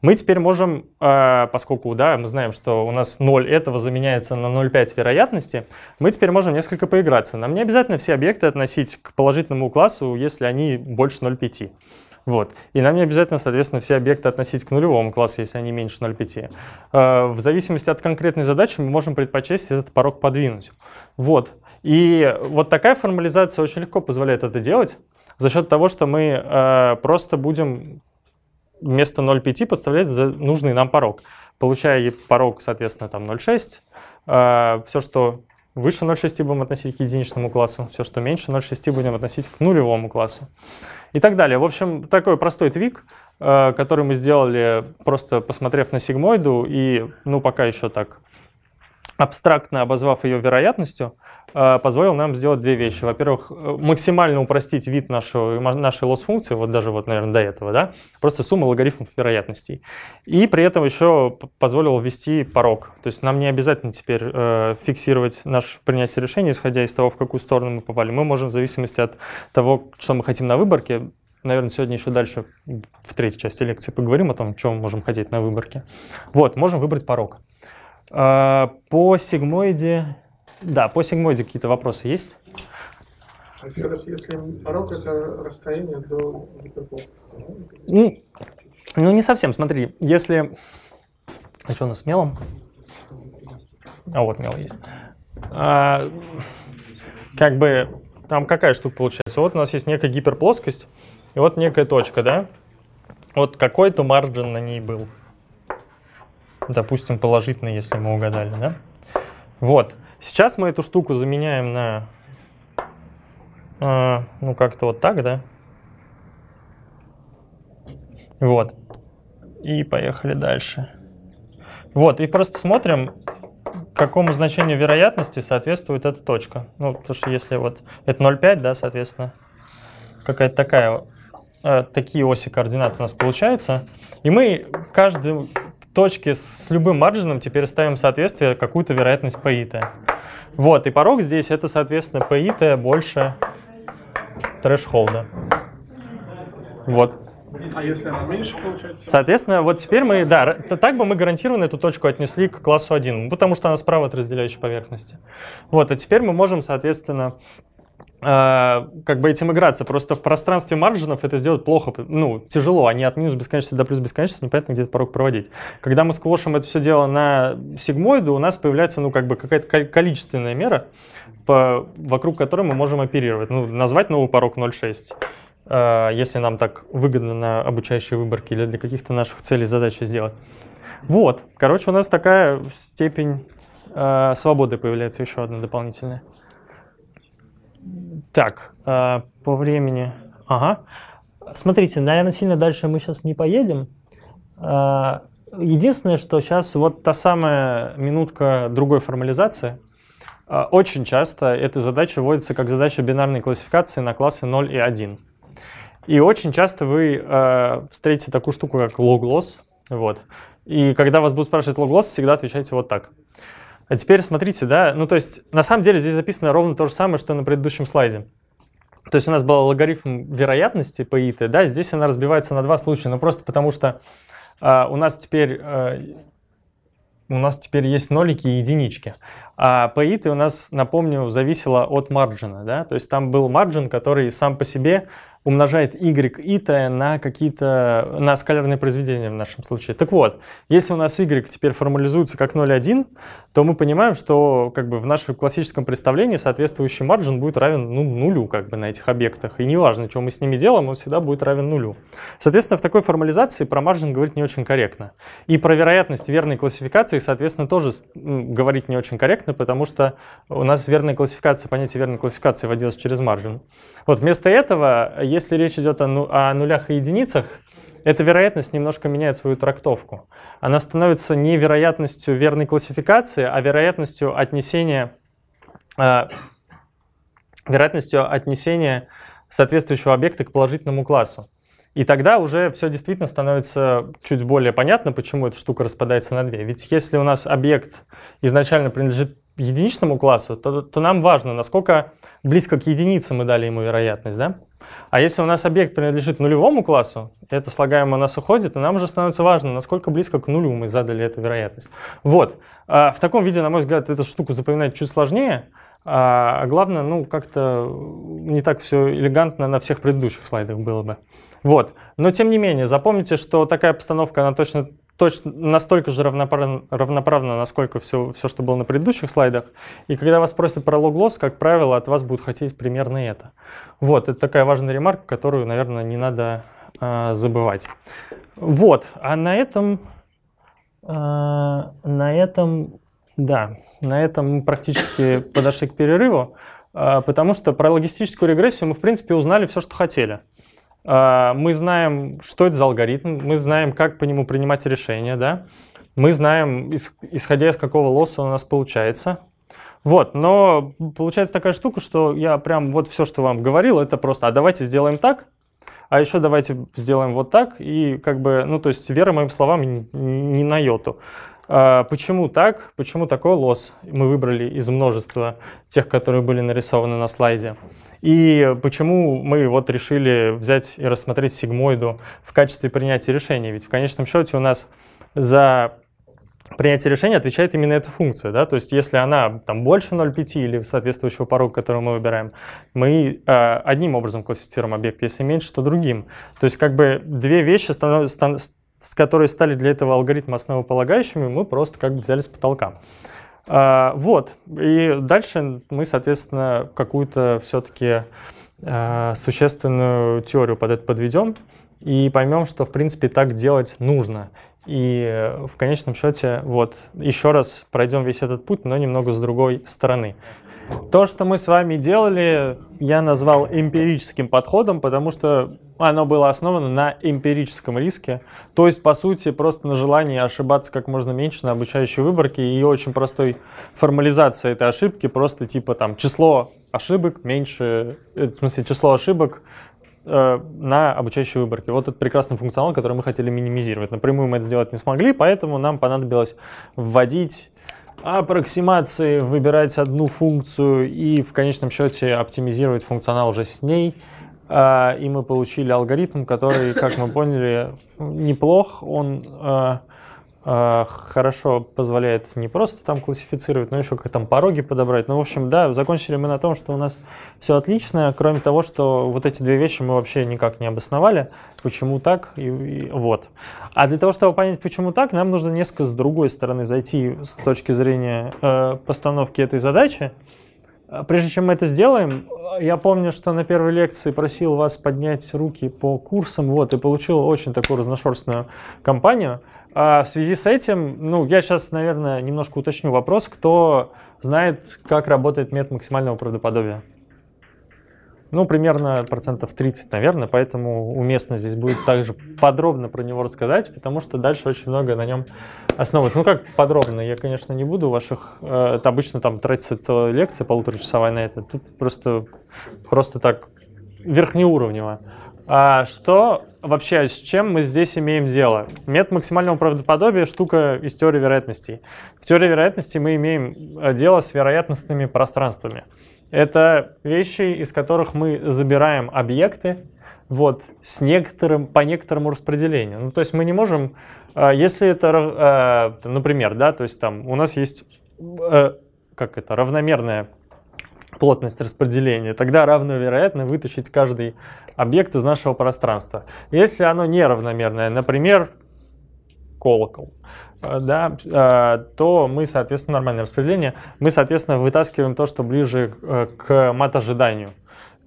Мы теперь можем, а, поскольку да, мы знаем, что у нас 0 этого заменяется на 0,5 вероятности, мы теперь можем несколько поиграться. Нам не обязательно все объекты относить к положительному классу, если они больше 0,5. Вот. И нам не обязательно, соответственно, все объекты относить к нулевому классу, если они меньше 0,5. А, в зависимости от конкретной задачи мы можем предпочесть этот порог подвинуть. Вот. И вот такая формализация очень легко позволяет это делать за счет того, что мы э, просто будем вместо 0,5 подставлять за нужный нам порог. Получая порог, соответственно, там 0,6, э, все, что выше 0,6 будем относить к единичному классу, все, что меньше 0,6 будем относить к нулевому классу и так далее. В общем, такой простой твик, э, который мы сделали, просто посмотрев на сигмоиду и, ну, пока еще так, абстрактно обозвав ее вероятностью, э, позволил нам сделать две вещи. Во-первых, э, максимально упростить вид нашего, э, нашей лосс-функции, вот даже вот, наверное, до этого, да, просто сумма логарифмов вероятностей. И при этом еще позволил ввести порог. То есть нам не обязательно теперь э, фиксировать наше принятие решения, исходя из того, в какую сторону мы попали. Мы можем в зависимости от того, что мы хотим на выборке, наверное, сегодня еще дальше в третьей части лекции поговорим о том, чего мы можем хотеть на выборке. Вот, можем выбрать порог. А, по сигмоиде... Да, по сигмоиде какие-то вопросы есть? Еще раз, если порог — это расстояние до гиперплоскости. Ну, ну, не совсем. Смотри, если... А что у нас с мелом? А вот мел есть. А, как бы там какая штука получается? Вот у нас есть некая гиперплоскость, и вот некая точка, да? Вот какой-то марджин на ней был. Ну, допустим, положительно, если мы угадали, да? Вот. Сейчас мы эту штуку заменяем на, э, ну, как-то вот так, да? Вот. И поехали дальше. Вот, и просто смотрим, какому значению вероятности соответствует эта точка. Ну, потому что если вот это 0,5, да, соответственно, какая-то такая, э, такие оси координат у нас получаются. И мы каждый точки с любым маржином теперь ставим соответствие какую-то вероятность PIT. Вот, и порог здесь это, соответственно, PIT больше трэшхолда. Вот. А если она меньше получается? Соответственно, вот теперь мы, да, так бы мы гарантированно эту точку отнесли к классу 1, потому что она справа от разделяющей поверхности. Вот, а теперь мы можем, соответственно, а, как бы этим играться. Просто в пространстве маржинов это сделать плохо, ну, тяжело. Они от минус бесконечности до плюс бесконечности, непонятно, где этот порог проводить. Когда мы сквошим это все дело на сигмоиду, у нас появляется, ну, как бы какая-то количественная мера, по, вокруг которой мы можем оперировать. Ну, назвать новый порог 0,6, а, если нам так выгодно на обучающей выборке или для каких-то наших целей задачи сделать. Вот, короче, у нас такая степень а, свободы появляется еще одна дополнительная. Так, а, по времени. Ага. Смотрите, наверное, сильно дальше мы сейчас не поедем. А, единственное, что сейчас вот та самая минутка другой формализации. А, очень часто эта задача вводится как задача бинарной классификации на классы 0 и 1. И очень часто вы э, встретите такую штуку, как логлосс. Вот. И когда вас будут спрашивать логлосс, всегда отвечайте вот так. А теперь смотрите, да, ну то есть на самом деле здесь записано ровно то же самое, что на предыдущем слайде. То есть у нас был логарифм вероятности по ИТ, да, здесь она разбивается на два случая, но ну, просто потому что э, у нас теперь э, у нас теперь есть нолики и единички. А PAIT у нас, напомню, зависело от марджина. Да? То есть там был марджин, который сам по себе умножает y ита на какие-то, на скалярные произведения в нашем случае. Так вот, если у нас y теперь формализуется как 0,1, то мы понимаем, что как бы в нашем классическом представлении соответствующий маржин будет равен ну, нулю как бы на этих объектах. И неважно, что мы с ними делаем, он всегда будет равен нулю. Соответственно, в такой формализации про маржин говорить не очень корректно. И про вероятность верной классификации, соответственно, тоже говорить не очень корректно, понятно, потому что у нас верная классификация, понятие верной классификации вводилось через маржин. Вот вместо этого, если речь идет о, ну, о нулях и единицах, эта вероятность немножко меняет свою трактовку. Она становится не вероятностью верной классификации, а вероятностью отнесения, э, вероятностью отнесения соответствующего объекта к положительному классу. И тогда уже все действительно становится чуть более понятно, почему эта штука распадается на две. Ведь если у нас объект изначально принадлежит единичному классу, то, то нам важно, насколько близко к единице мы дали ему вероятность, да? А если у нас объект принадлежит нулевому классу, это слагаемое у нас уходит, то нам уже становится важно, насколько близко к нулю мы задали эту вероятность. Вот. А, в таком виде, на мой взгляд, эту штуку запоминать чуть сложнее, а, а главное, ну, как-то не так все элегантно на всех предыдущих слайдах было бы. Вот. Но тем не менее, запомните, что такая постановка, она точно точно настолько же равноправно, равноправно насколько все, все, что было на предыдущих слайдах. И когда вас просят про логлосс, как правило, от вас будут хотеть примерно это. Вот, это такая важная ремарка, которую, наверное, не надо э, забывать. Вот, а на этом, э, на этом, да, на этом мы практически подошли к перерыву, э, потому что про логистическую регрессию мы, в принципе, узнали все, что хотели. А, мы знаем, что это за алгоритм, мы знаем, как по нему принимать решения, да, мы знаем, исходя из какого лосса у нас получается. Вот, но получается такая штука, что я прям вот все, что вам говорил, это просто, а давайте сделаем так, а еще давайте сделаем вот так, и как бы, ну, то есть вера моим словам не на йоту. А, почему так? Почему такой лосс мы выбрали из множества тех, которые были нарисованы на слайде? И почему мы вот решили взять и рассмотреть сигмоиду в качестве принятия решения? Ведь в конечном счете у нас за принятие решения отвечает именно эта функция. Да? То есть если она там, больше 0,5 или соответствующего порога, который мы выбираем, мы э, одним образом классифицируем объект, если меньше, то другим. То есть как бы две вещи становятся с которые стали для этого алгоритма основополагающими, мы просто как бы взяли с потолка. А, вот, и дальше мы, соответственно, какую-то все-таки а, существенную теорию под это подведем и поймем, что, в принципе, так делать нужно. И в конечном счете, вот, еще раз пройдем весь этот путь, но немного с другой стороны. То, что мы с вами делали, я назвал эмпирическим подходом, потому что оно было основано на эмпирическом риске. То есть, по сути, просто на желании ошибаться как можно меньше на обучающей выборке и очень простой формализации этой ошибки, просто типа там число ошибок меньше, э, в смысле число ошибок э, на обучающей выборке. Вот этот прекрасный функционал, который мы хотели минимизировать. Напрямую мы это сделать не смогли, поэтому нам понадобилось вводить аппроксимации выбирать одну функцию и в конечном счете оптимизировать функционал уже с ней. А, и мы получили алгоритм, который, как мы поняли, неплох. Он а, а, хорошо позволяет не просто там классифицировать, но еще как там пороги подобрать. Ну, в общем, да, закончили мы на том, что у нас все отлично, кроме того, что вот эти две вещи мы вообще никак не обосновали, почему так, и, и вот. А для того, чтобы понять, почему так, нам нужно несколько с другой стороны зайти с точки зрения э, постановки этой задачи. А, прежде чем мы это сделаем, я помню, что на первой лекции просил вас поднять руки по курсам, вот, и получил очень такую разношерстную компанию – а в связи с этим, ну, я сейчас, наверное, немножко уточню вопрос, кто знает, как работает метод максимального правдоподобия? Ну, примерно процентов 30, наверное, поэтому уместно здесь будет также подробно про него рассказать, потому что дальше очень много на нем основывается. Ну, как подробно, я, конечно, не буду ваших... Э, это обычно там тратится целая лекция полуторачасовая на это. Тут просто, просто так верхнеуровнево. А что вообще, с чем мы здесь имеем дело? Метод максимального правдоподобия – штука из теории вероятностей. В теории вероятностей мы имеем э, дело с вероятностными пространствами. Это вещи, из которых мы забираем объекты, вот, с некоторым, по некоторому распределению. Ну, то есть мы не можем, э, если это, э, например, да, то есть там у нас есть, как это, равномерное плотность распределения, тогда равновероятно вытащить каждый объект из нашего пространства. Если оно неравномерное, например, колокол, э, да, э, то мы, соответственно, нормальное распределение, мы, соответственно, вытаскиваем то, что ближе э, к мат-ожиданию.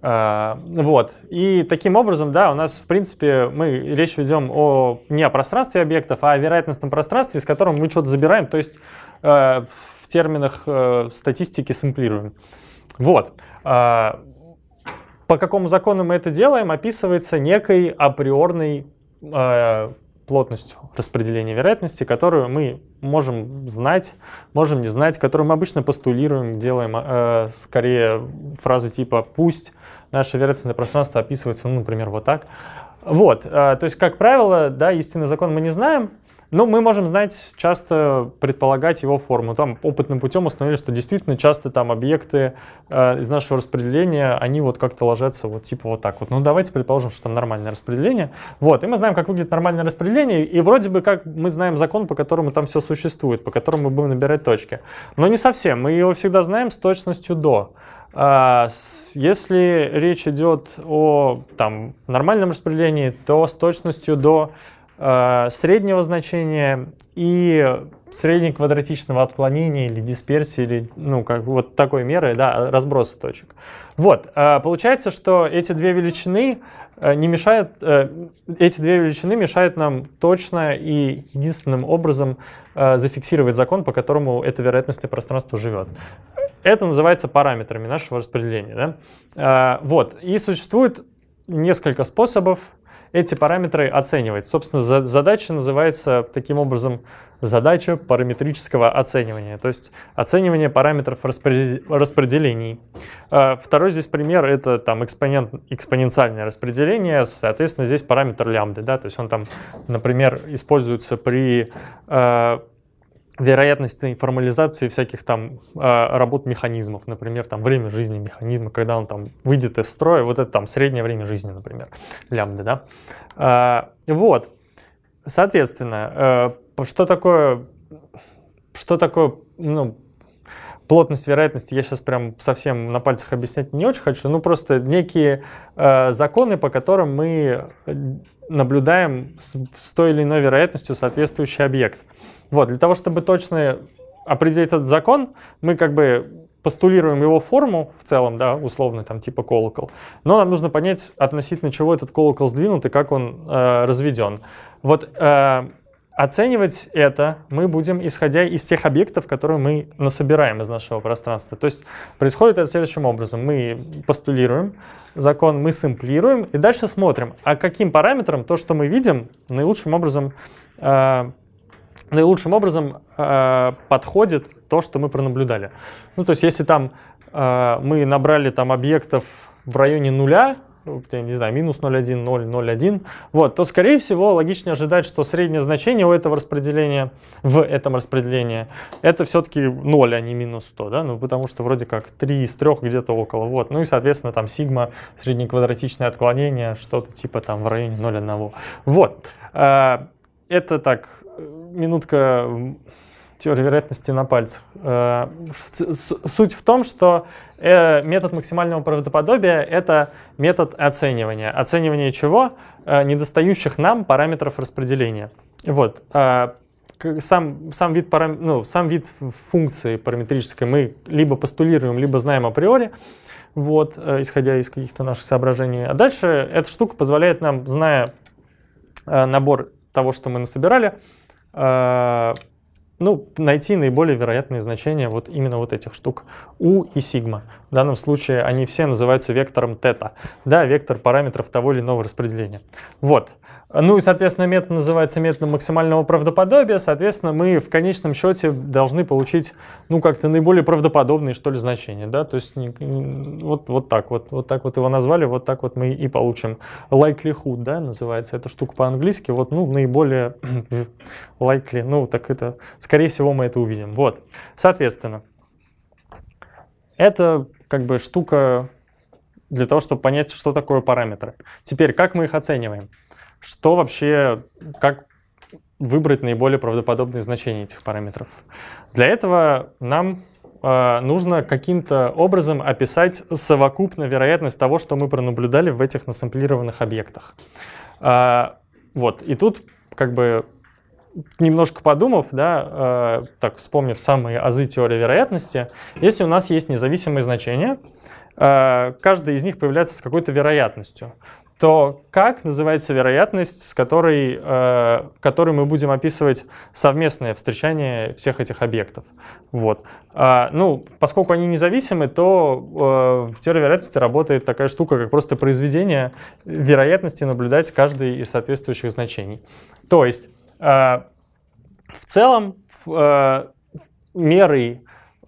Вот. И таким образом, да, у нас, в принципе, мы речь ведем о, не о пространстве объектов, а о вероятностном пространстве, из которого мы что-то забираем, то есть в терминах статистики сэмплируем. Вот. А, по какому закону мы это делаем, описывается некой априорной а, плотностью распределения вероятности, которую мы можем знать, можем не знать, которую мы обычно постулируем, делаем э, скорее фразы типа «пусть наше вероятностное пространство описывается, ну, например, вот так». Вот, э, то есть, как правило, да, истинный закон мы не знаем, ну мы можем знать, часто предполагать его форму. Там опытным путем установили, что действительно часто там объекты э, из нашего распределения, они вот как-то ложатся вот типа вот так вот. Ну давайте предположим, что там нормальное распределение. Вот, и мы знаем, как выглядит нормальное распределение, и вроде бы как мы знаем закон, по которому там все существует, по которому мы будем набирать точки. Но не совсем, мы его всегда знаем с точностью до. А, если речь идет о там, нормальном распределении, то с точностью до Э, среднего значения и квадратичного отклонения или дисперсии, или, ну, как вот такой меры, да, разброса точек. Вот, э, получается, что эти две величины э, не мешают, эти две величины мешают нам точно и единственным образом зафиксировать закон, по которому это вероятностное пространство живет. Это называется параметрами нашего распределения, да? Вот, и существует несколько способов эти параметры оценивать. Собственно, задача называется таким образом задача параметрического оценивания, то есть оценивание параметров распределений. А второй здесь пример — это там экспонент, экспоненциальное распределение, соответственно, здесь параметр лямбды, да, то есть он там, например, используется при а, вероятности формализации всяких там а, работ механизмов, например, там время жизни механизма, когда он там выйдет из строя, вот это там среднее время жизни, например, лямбды, да. А, вот, соответственно, э, что такое, что такое, ну, плотность вероятности я сейчас прям совсем на пальцах объяснять не очень хочу, ну просто некие э, законы, по которым мы э, наблюдаем с, с той или иной вероятностью соответствующий объект. Вот, для того, чтобы точно определить этот закон, мы как бы постулируем его форму в целом, да, условно, там, типа колокол, но нам нужно понять, относительно чего этот колокол сдвинут и как он э, разведен. Вот э, Оценивать это мы будем, исходя из тех объектов, которые мы насобираем из нашего пространства. То есть происходит это следующим образом. Мы постулируем закон, мы сэмплируем и дальше смотрим, а каким параметром то, что мы видим, наилучшим образом, э, наилучшим образом э, подходит то, что мы пронаблюдали. Ну, то есть если там э, мы набрали там объектов в районе нуля, ну, не знаю, минус 0,1, 0, 0,1, вот, то, скорее всего, логично ожидать, что среднее значение у этого распределения, в этом распределении, это все-таки 0, а не минус 100, да, ну, потому что вроде как 3 из 3 где-то около, вот, ну и, соответственно, там сигма, среднеквадратичное отклонение, что-то типа там в районе 0,1, вот, а, это так, э, минутка теория вероятности на пальцах. Э, суть в том, что э, метод максимального правдоподобия — это метод оценивания. Оценивание чего? Э, недостающих нам параметров распределения. Вот. Сам, сам, вид парам... ну, сам вид функции параметрической мы либо постулируем, либо знаем априори, вот, исходя из каких-то наших соображений. А дальше эта штука позволяет нам, зная набор того, что мы насобирали, ну, найти наиболее вероятные значения вот именно вот этих штук U и сигма. В данном случае они все называются вектором тета. Да, вектор параметров того или иного распределения. Вот. Ну и, соответственно, метод называется методом максимального правдоподобия. Соответственно, мы в конечном счете должны получить, ну, как-то наиболее правдоподобные, что ли, значения. Да? То есть вот, вот так вот. Вот так вот его назвали, вот так вот мы и получим. Likelihood, да, называется эта штука по-английски. Вот, ну, наиболее likely. Ну, так это, скорее всего, мы это увидим. Вот. Соответственно, это как бы штука для того, чтобы понять, что такое параметры. Теперь, как мы их оцениваем? Что вообще, как выбрать наиболее правдоподобные значения этих параметров? Для этого нам э, нужно каким-то образом описать совокупную вероятность того, что мы пронаблюдали в этих насамплированных объектах. Э, вот, и тут как бы немножко подумав, да, э, так вспомнив самые азы теории вероятности, если у нас есть независимые значения, э, каждый из них появляется с какой-то вероятностью, то как называется вероятность, с которой, э, которой мы будем описывать совместное встречание всех этих объектов? Вот. А, ну, поскольку они независимы, то э, в теории вероятности работает такая штука, как просто произведение вероятности наблюдать каждый из соответствующих значений. То есть Э, в целом, э, мерой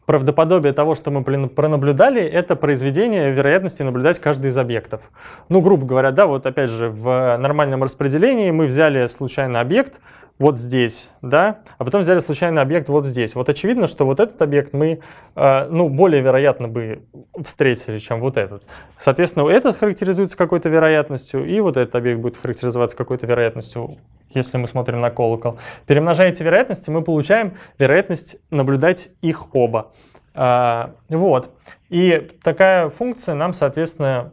правдоподобие того, что мы пронаблюдали, это произведение вероятности наблюдать каждый из объектов. Ну, грубо говоря, да, вот опять же, в нормальном распределении мы взяли случайно объект, вот здесь, да, а потом взяли случайный объект вот здесь. Вот очевидно, что вот этот объект мы, э, ну, более вероятно бы встретили, чем вот этот. Соответственно, этот характеризуется какой-то вероятностью, и вот этот объект будет характеризоваться какой-то вероятностью, если мы смотрим на колокол. Перемножая эти вероятности, мы получаем вероятность наблюдать их оба. А, вот. И такая функция нам, соответственно,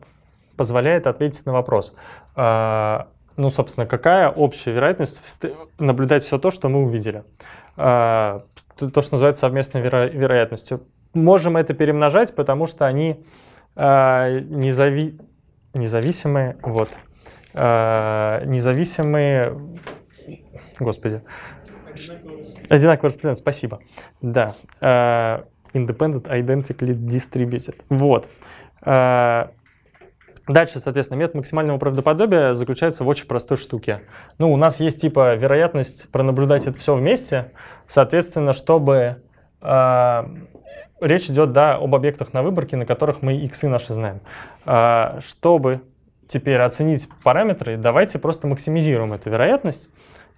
позволяет ответить на вопрос. А, ну, собственно, какая общая вероятность наблюдать все то, что мы увидели? А, то, что называется совместной веро вероятностью. Можем это перемножать, потому что они а, незави независимые, вот, а, независимые, господи, Одинаково распределен, спасибо, да, independent identically distributed, вот, Дальше, соответственно, метод максимального правдоподобия заключается в очень простой штуке. Ну, у нас есть типа вероятность пронаблюдать это все вместе. Соответственно, чтобы э, речь идет да, об объектах на выборке, на которых мы иксы наши знаем. Э, чтобы теперь оценить параметры, давайте просто максимизируем эту вероятность.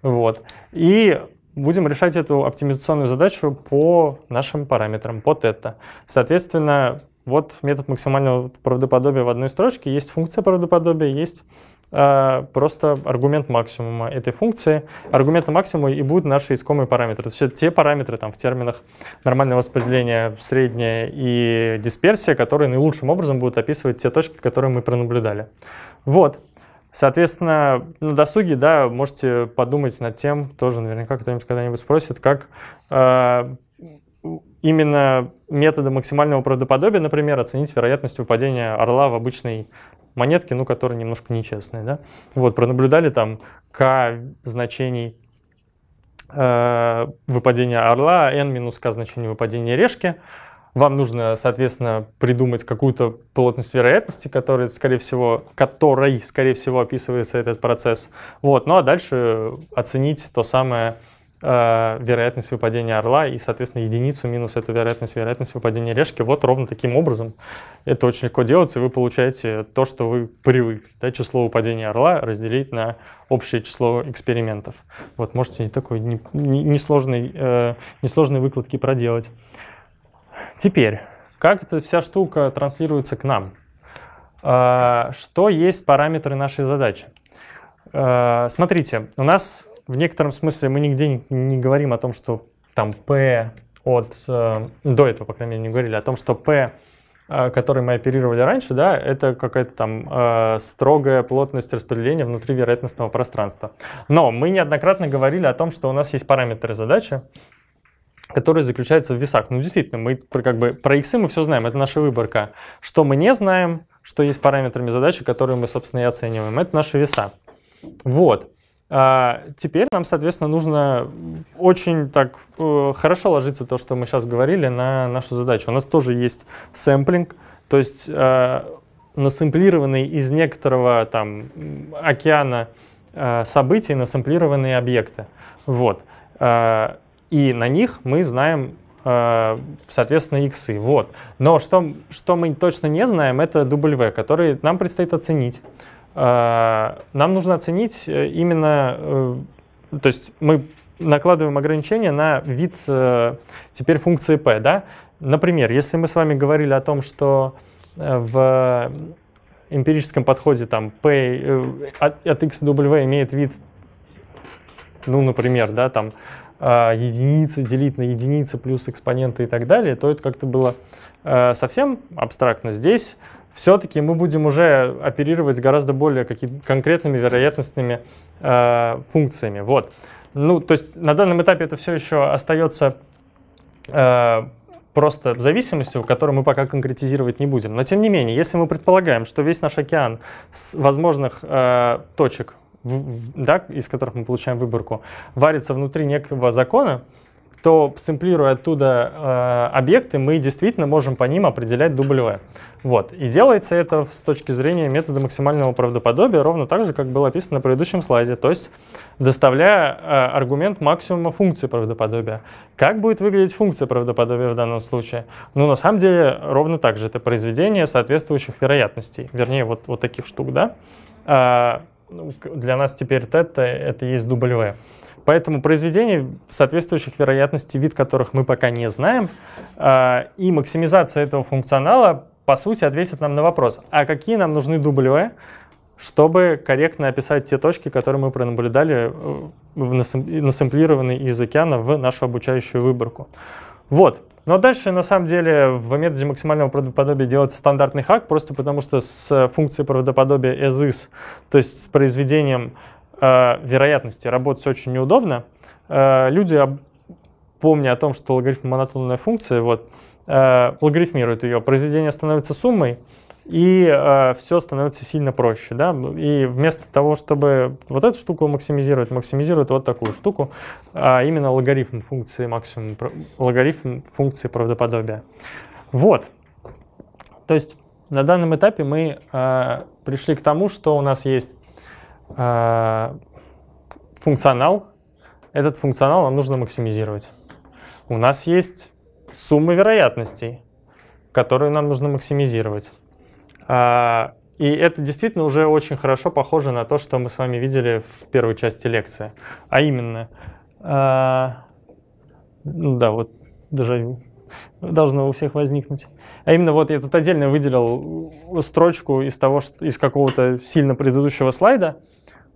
Вот, и будем решать эту оптимизационную задачу по нашим параметрам, по тета. Соответственно, вот метод максимального правдоподобия в одной строчке, есть функция правдоподобия, есть э, просто аргумент максимума этой функции. Аргументы максимума и будут наши искомые параметры. Все те параметры там в терминах нормального распределения, средняя и дисперсия, которые наилучшим образом будут описывать те точки, которые мы пронаблюдали. Вот. Соответственно, на досуге, да, можете подумать над тем, тоже наверняка кто-нибудь когда-нибудь спросит, как а, именно метода максимального правдоподобия, например, оценить вероятность выпадения орла в обычной монетке, ну, которая немножко нечестная, да. Вот, пронаблюдали там k значений э, выпадения орла, n минус k значений выпадения решки. Вам нужно, соответственно, придумать какую-то плотность вероятности, которая, скорее всего, которой, скорее всего, описывается этот процесс. Вот, ну а дальше оценить то самое Э, вероятность выпадения орла и, соответственно, единицу минус эту вероятность, вероятность выпадения решки. Вот ровно таким образом. Это очень легко делается, и вы получаете то, что вы привыкли. Да, число выпадения орла разделить на общее число экспериментов. Вот можете такой несложной не, не э, несложной выкладки проделать. Теперь, как эта вся штука транслируется к нам? Э, что есть параметры нашей задачи? Э, смотрите, у нас в некотором смысле мы нигде не, говорим о том, что там P от, э, до этого, по крайней мере, не говорили, о том, что P, э, который мы оперировали раньше, да, это какая-то там э, строгая плотность распределения внутри вероятностного пространства. Но мы неоднократно говорили о том, что у нас есть параметры задачи, которые заключаются в весах. Ну, действительно, мы про, как бы, про иксы мы все знаем, это наша выборка. Что мы не знаем, что есть параметрами задачи, которые мы, собственно, и оцениваем, это наши веса. Вот. А теперь нам, соответственно, нужно очень так э, хорошо ложиться то, что мы сейчас говорили, на нашу задачу. У нас тоже есть сэмплинг, то есть э, насэмплированный из некоторого там океана э, событий насэмплированные объекты. Вот. Э, и на них мы знаем э, соответственно, иксы. Вот. Но что, что мы точно не знаем, это W, который нам предстоит оценить. Э, нам нужно оценить э, именно, э, то есть мы накладываем ограничения на вид теперь функции p, да? Например, если мы с вами говорили о том, что в эмпирическом подходе там p от, от x w имеет вид, ну, например, да, там единицы делить на единицы плюс экспоненты и так далее, то это как-то было совсем абстрактно. Здесь все-таки мы будем уже оперировать гораздо более какими конкретными вероятностными э, функциями. Вот. Ну, то есть на данном этапе это все еще остается э, просто зависимостью, которую мы пока конкретизировать не будем. Но тем не менее, если мы предполагаем, что весь наш океан с возможных э, точек, в, да, из которых мы получаем выборку, варится внутри некого закона, то сэмплируя оттуда э, объекты, мы действительно можем по ним определять W. Вот. И делается это с точки зрения метода максимального правдоподобия ровно так же, как было описано на предыдущем слайде, то есть доставляя э, аргумент максимума функции правдоподобия. Как будет выглядеть функция правдоподобия в данном случае? Ну, на самом деле, ровно так же. Это произведение соответствующих вероятностей, вернее, вот, вот таких штук, да? Э, для нас теперь тета — это есть W. Поэтому произведения соответствующих вероятности, вид которых мы пока не знаем, а, и максимизация этого функционала, по сути, ответит нам на вопрос, а какие нам нужны W, чтобы корректно описать те точки, которые мы пронаблюдали э, в насэмплированной из океана в нашу обучающую выборку. Вот. Но дальше, на самом деле, в методе максимального правдоподобия делается стандартный хак, просто потому что с функцией правдоподобия as is, то есть с произведением э, вероятности работать очень неудобно. Э, люди, помня о том, что логарифм монотонная функция, вот, э, логарифмируют ее. Произведение становится суммой, и э, все становится сильно проще. Да? И вместо того, чтобы вот эту штуку максимизировать, максимизируют вот такую штуку, а именно логарифм функции максимум, логарифм функции правдоподобия. Вот. То есть на данном этапе мы э, пришли к тому, что у нас есть а, функционал, этот функционал нам нужно максимизировать. У нас есть сумма вероятностей, которые нам нужно максимизировать. А, и это действительно уже очень хорошо похоже на то, что мы с вами видели в первой части лекции. А именно, а, ну да, вот даже должно у всех возникнуть. А именно вот я тут отдельно выделил строчку из того, что, из какого-то сильно предыдущего слайда,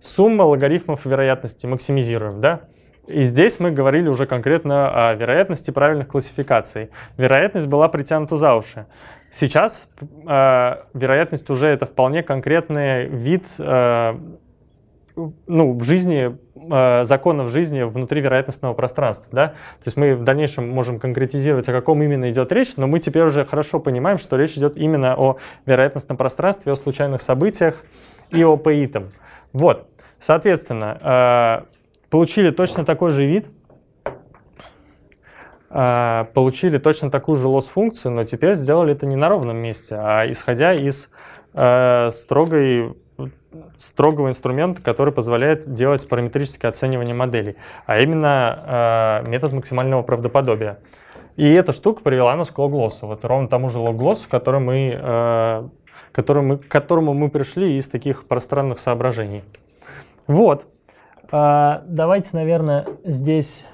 Сумма логарифмов вероятности максимизируем, да? И здесь мы говорили уже конкретно о вероятности правильных классификаций. Вероятность была притянута за уши. Сейчас э, вероятность уже это вполне конкретный вид э, ну, в жизни, э, законов жизни внутри вероятностного пространства. Да? То есть мы в дальнейшем можем конкретизировать, о каком именно идет речь, но мы теперь уже хорошо понимаем, что речь идет именно о вероятностном пространстве, о случайных событиях и о паитам. Вот. Соответственно, э, получили точно такой же вид, э, получили точно такую же лосс-функцию, но теперь сделали это не на ровном месте, а исходя из э, строгой строгого инструмента, который позволяет делать параметрическое оценивание моделей, а именно э, метод максимального правдоподобия. И эта штука привела нас к логлоссу, вот ровно тому же логлоссу, который мы, э, который мы, к которому мы пришли из таких пространных соображений. Вот. А, давайте, наверное, здесь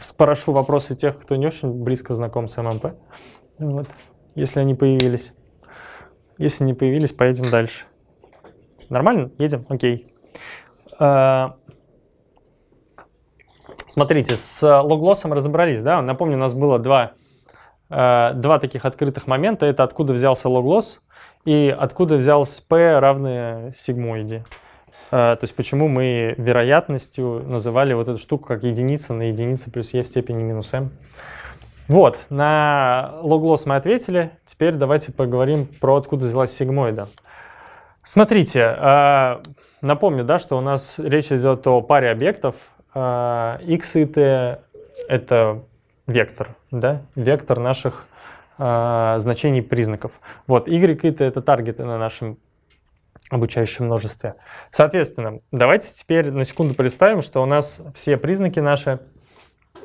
спрошу вопросы тех, кто не очень близко знаком с ММП. Вот. Если они появились. Если не появились, поедем дальше. Нормально? Едем? Окей. А, смотрите, с логлосом разобрались, да? Напомню, у нас было два, а, два таких открытых момента. Это откуда взялся логлос и откуда взялся P равное сигмоиде. А, то есть почему мы вероятностью называли вот эту штуку как единица на единице плюс e в степени минус m. Вот, на логлос мы ответили. Теперь давайте поговорим про откуда взялась сигмоида. Смотрите, а, напомню, да, что у нас речь идет о паре объектов. А, x и t — это вектор, да, вектор наших значений признаков. Вот, y и t — это таргеты на нашем обучающем множестве. Соответственно, давайте теперь на секунду представим, что у нас все признаки наши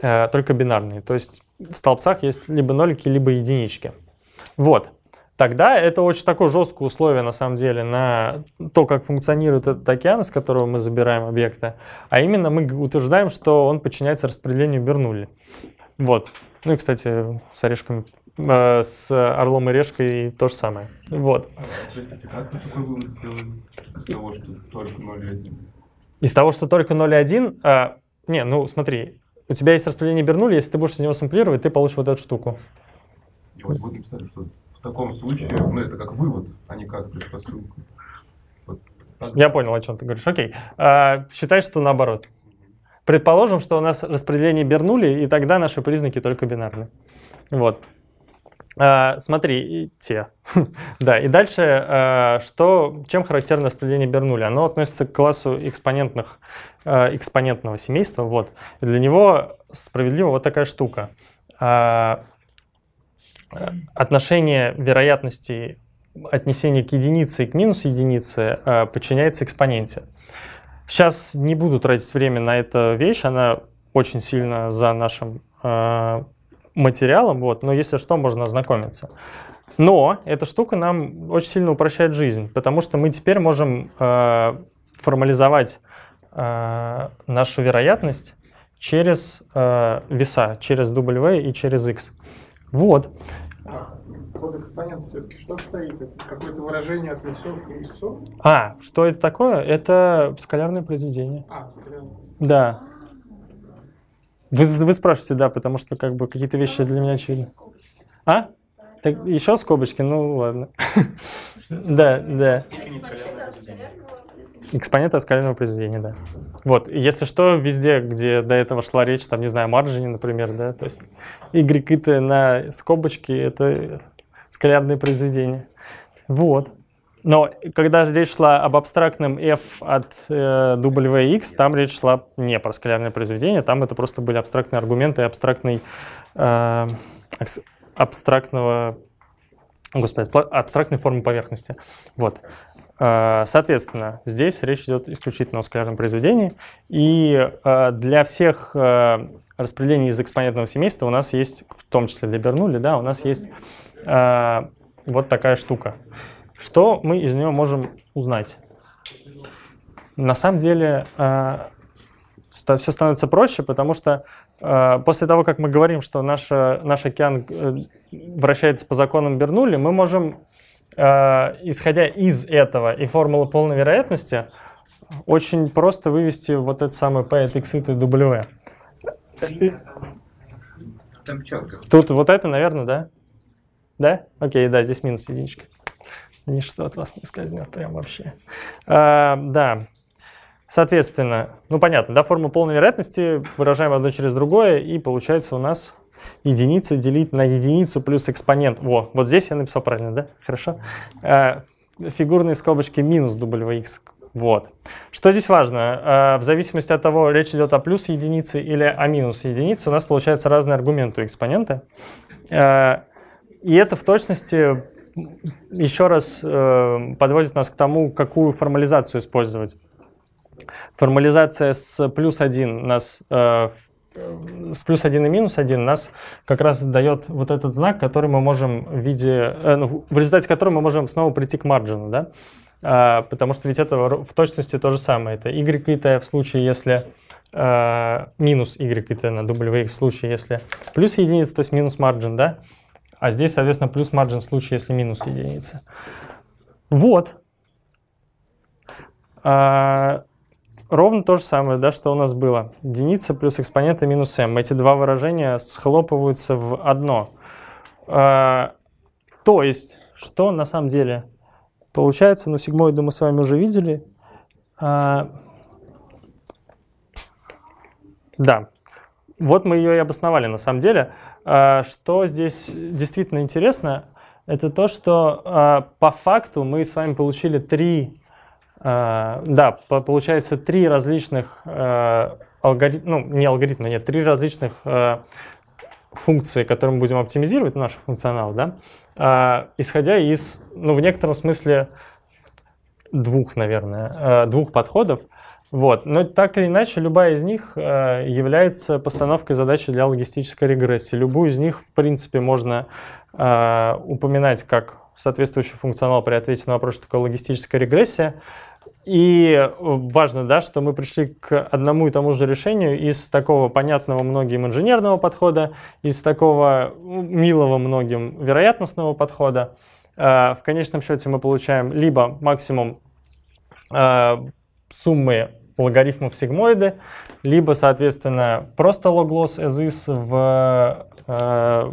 э, только бинарные. То есть в столбцах есть либо нолики, либо единички. Вот. Тогда это очень такое жесткое условие, на самом деле, на то, как функционирует этот океан, с которого мы забираем объекты. А именно мы утверждаем, что он подчиняется распределению Бернули. Вот. Ну и, кстати, с орешками Э, с Орлом и Решкой то же самое. Вот. Простите, как ты такой вывод сделали из того, что только 0,1? Из того, что только 0,1? А, э, не, ну смотри, у тебя есть распределение Бернули, если ты будешь с него сэмплировать, ты получишь вот эту штуку. И вот вы написали, что в таком случае, ну это как вывод, а не как предпосылка. Я понял, о чем ты говоришь. Окей. А, считай, что наоборот. Предположим, что у нас распределение Бернули, и тогда наши признаки только бинарные Вот. Uh, а, смотрите, да, и дальше, а, что, чем характерно распределение Бернули? Оно относится к классу экспонентных, а, экспонентного семейства, вот. И для него справедлива вот такая штука. Отношение вероятности отнесения к единице и к минус единице подчиняется экспоненте. Сейчас не буду тратить время на эту вещь, она очень сильно за нашим материалом, вот, но если что, можно ознакомиться. Но эта штука нам очень сильно упрощает жизнь, потому что мы теперь можем э, формализовать э, нашу вероятность через э, веса, через W и через X. Вот. Кодекс понятно все-таки. Что стоит? Это какое-то выражение от весов и иксов? А, что это такое? Это скалярное произведение. А, скалярное. Да. Вы, вы спрашиваете, да, потому что как бы какие-то вещи для меня очевидны. А? Так, еще скобочки, ну ладно. Да, да. Экспоненты оскаленного произведения, да. Вот, если что, везде, где до этого шла речь, там, не знаю, маржине, например, да, то есть Y на скобочки — это скалярные произведения. Вот. Но когда речь шла об абстрактном f от э, wx, там речь шла не про скалярное произведение, там это просто были абстрактные аргументы абстрактной э, абстрактного, господи, абстрактной формы поверхности. Вот. Э, соответственно, здесь речь идет исключительно о скалярном произведении, и э, для всех э, распределений из экспонентного семейства у нас есть, в том числе для Бернули, да, у нас есть вот такая штука. Что мы из нее можем узнать? На самом деле э, все становится проще, потому что э, после того, как мы говорим, что наша, наш океан э, вращается по законам Бернули, мы можем, э, исходя из этого и формулы полной вероятности, очень просто вывести вот этот самый P от X и W. Тут вот это, наверное, да? Да? Окей, да, здесь минус единичка. Ничто от вас не скользнет прям вообще. А, да. Соответственно, ну понятно, да, форма полной вероятности выражаем одно через другое, и получается у нас единица делить на единицу плюс экспонент. Во, вот здесь я написал правильно, да? Хорошо. А, фигурные скобочки минус x. Вот. Что здесь важно? А, в зависимости от того, речь идет о плюс единице или о минус единице, у нас получаются разные аргументы у экспонента. А, и это в точности еще раз э, подводит нас к тому, какую формализацию использовать. Формализация с плюс один нас э, с плюс один и минус один нас как раз дает вот этот знак, который мы можем в виде, э, ну, в результате которого мы можем снова прийти к маржину, да? Э, потому что ведь это в точности то же самое. Это y и t в случае, если э, минус y и t на w в случае, если плюс единица, то есть минус маржин, да? а здесь, соответственно, плюс маржин в случае, если минус единица. Вот. А, ровно то же самое, да, что у нас было. Единица плюс экспонента минус m. Эти два выражения схлопываются в одно. А, то есть, что на самом деле получается, ну, сигмоиду мы с вами уже видели. А, да. Вот мы ее и обосновали на самом деле. А, что здесь действительно интересно, это то, что а, по факту мы с вами получили три, а, да, получается три различных алгоритма, ну не алгоритма, нет, три различных функции, которые мы будем оптимизировать, наш функционал, да, исходя из, ну в некотором смысле, двух, наверное, двух подходов – вот. Но так или иначе, любая из них э, является постановкой задачи для логистической регрессии. Любую из них, в принципе, можно э, упоминать как соответствующий функционал при ответе на вопрос, что такое логистическая регрессия. И важно, да, что мы пришли к одному и тому же решению из такого понятного многим инженерного подхода, из такого ну, милого многим вероятностного подхода. Э, в конечном счете мы получаем либо максимум э, суммы логарифмов сигмоиды, либо, соответственно, просто логлосс as is в, э,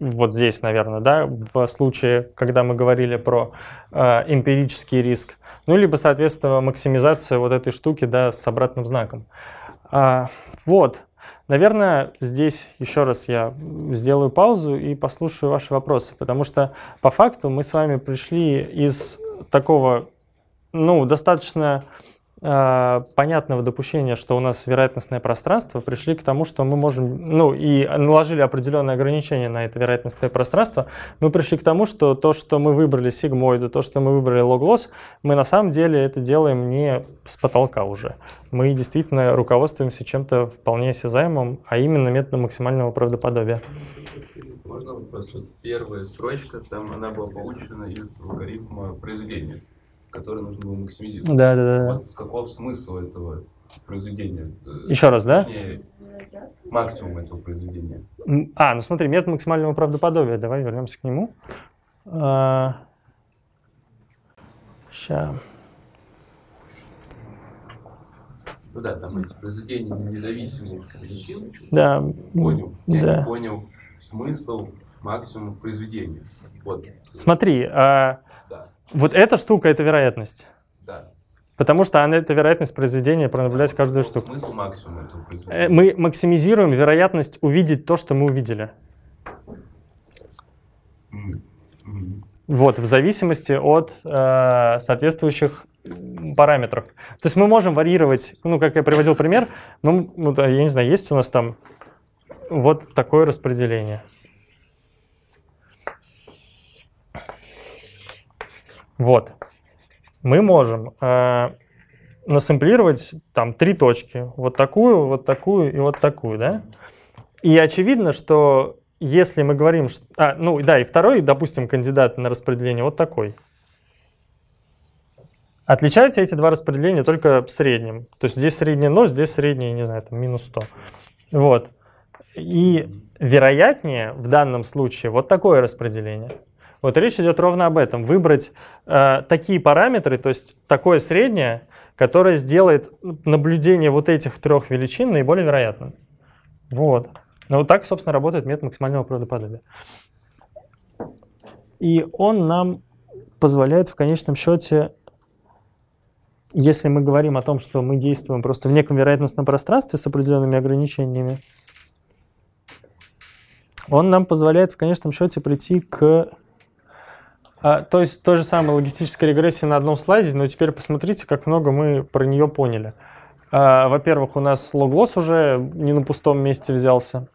вот здесь, наверное, да, в случае, когда мы говорили про э, эмпирический риск, ну, либо, соответственно, максимизация вот этой штуки, да, с обратным знаком. А, вот, Наверное, здесь еще раз я сделаю паузу и послушаю ваши вопросы, потому что по факту мы с вами пришли из такого, ну, достаточно а, понятного допущения, что у нас вероятностное пространство, пришли к тому, что мы можем, ну и наложили определенные ограничения на это вероятностное пространство, мы пришли к тому, что то, что мы выбрали сигмоиду, то, что мы выбрали логлос, мы на самом деле это делаем не с потолка уже. Мы действительно руководствуемся чем-то вполне осязаемым, а именно методом максимального правдоподобия. Можно вопрос? Вот первая строчка, там она была получена из алгоритма произведения который нужно было максимизировать. Да, да, да. Вот каков смысл этого произведения? Э, Еще раз, да? максимум этого произведения. А, ну смотри, метод максимального правдоподобия. Давай вернемся к нему. Сейчас. Ну да, там эти произведения независимых величин. Да. Понял. да. не понял смысл максимум произведения. Вот. Смотри, а... да. Вот эта штука — это вероятность. Да. Потому что она, это вероятность произведения пронаблюдать да, каждую штуку. Смысл максимум этого э, Мы максимизируем вероятность увидеть то, что мы увидели. Вот, в зависимости от э, соответствующих параметров. То есть мы можем варьировать, ну, как я приводил пример, ну, ну я не знаю, есть у нас там вот такое распределение. Вот. Мы можем э, насэмплировать там три точки. Вот такую, вот такую и вот такую, да? И очевидно, что если мы говорим, что... А, ну да, и второй, допустим, кандидат на распределение вот такой. Отличаются эти два распределения только средним. То есть здесь среднее 0, здесь среднее, не знаю, там минус 100. Вот. И вероятнее в данном случае вот такое распределение. Вот речь идет ровно об этом. Выбрать э, такие параметры, то есть такое среднее, которое сделает наблюдение вот этих трех величин наиболее вероятным. Вот. Ну, вот так, собственно, работает метод максимального правдоподобия. И он нам позволяет в конечном счете, если мы говорим о том, что мы действуем просто в неком вероятностном пространстве с определенными ограничениями, он нам позволяет в конечном счете прийти к а, то есть то же самое логистическая регрессия на одном слайде, но теперь посмотрите, как много мы про нее поняли. А, во-первых, у нас логлосс уже не на пустом месте взялся.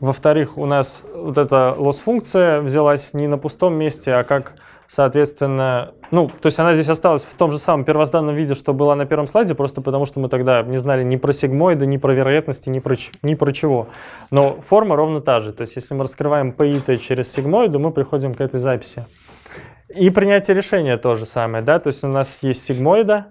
Во-вторых, у нас вот эта лосс-функция взялась не на пустом месте, а как, соответственно, ну, то есть она здесь осталась в том же самом первозданном виде, что была на первом слайде, просто потому что мы тогда не знали ни про сигмоиды, ни про вероятности, ни про, ни про чего. Но форма ровно та же. То есть если мы раскрываем PIT через сигмоиду, мы приходим к этой записи. И принятие решения тоже самое, да, то есть у нас есть сигмоида,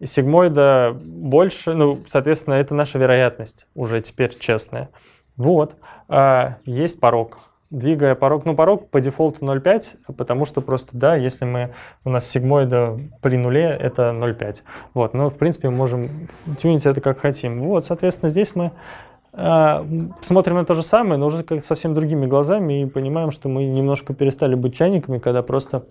и сигмоида больше, ну, соответственно, это наша вероятность уже теперь честная. Вот, а, есть порог. Двигая порог, ну, порог по дефолту 0,5, потому что просто, да, если мы, у нас сигмоида при нуле, это 0,5. Вот, но, ну, в принципе, мы можем тюнить это как хотим. Вот, соответственно, здесь мы а, смотрим на то же самое, но уже как совсем другими глазами и понимаем, что мы немножко перестали быть чайниками, когда просто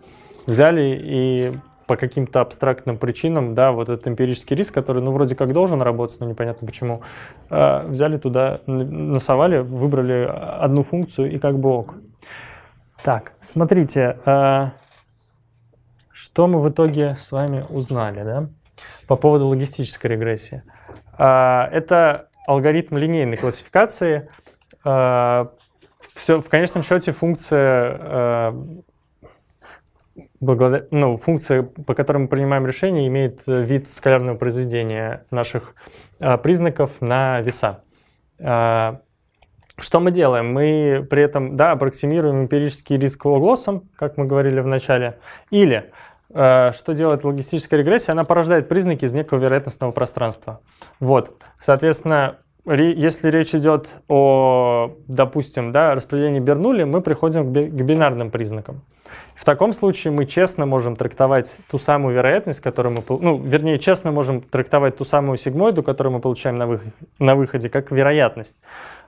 взяли и по каким-то абстрактным причинам, да, вот этот эмпирический риск, который, ну, вроде как должен работать, но непонятно почему, а, взяли туда, насовали, выбрали одну функцию и как бы ок. Так, смотрите, а, что мы в итоге с вами узнали, да, по поводу логистической регрессии. Это алгоритм линейной классификации, э, все, в конечном счете функция, э, ну, функция, по которой мы принимаем решение, имеет э, вид скалярного произведения наших признаков на веса. что мы делаем? Мы при этом, да, аппроксимируем эмпирический риск логлоссом, как мы говорили в начале, или Э, что делает логистическая регрессия? Она порождает признаки из некого вероятностного пространства. Вот. Соответственно, если речь идет о, допустим, да, распределении Бернули, мы приходим к бинарным признакам. В таком случае мы честно можем трактовать ту самую вероятность, которую мы, ну, вернее, честно можем трактовать ту самую сигмоиду, которую мы получаем на, выходе, на выходе как вероятность.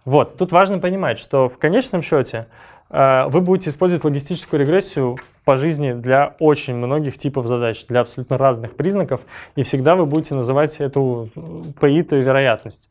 Вот, тут важно понимать, что в конечном счете э, вы будете использовать логистическую регрессию по жизни для очень многих типов задач, для абсолютно разных признаков, и всегда вы будете называть эту э, пи вероятность,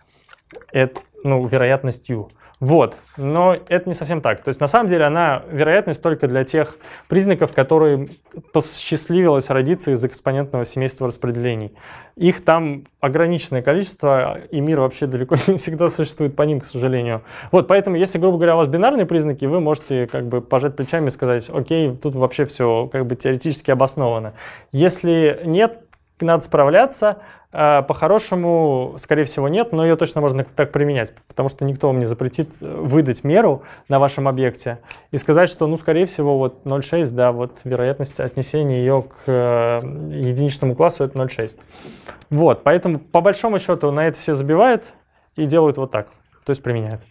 это, ну, вероятностью. Вот, но это не совсем так. То есть на самом деле она вероятность только для тех признаков, которые посчастливилось родиться из экспонентного семейства распределений. Их там ограниченное количество, и мир вообще далеко не всегда существует по ним, к сожалению. Вот, поэтому если, грубо говоря, у вас бинарные признаки, вы можете как бы пожать плечами и сказать, окей, тут вообще все как бы теоретически обосновано. Если нет, надо справляться. А, по-хорошему, скорее всего, нет, но ее точно можно так применять, потому что никто вам не запретит э, выдать меру на вашем объекте и сказать, что, ну, скорее всего, вот 0,6, да, вот вероятность отнесения ее к э, единичному классу — это 0,6. Вот, поэтому, по большому счету, на это все забивают и делают вот так, то есть применяют.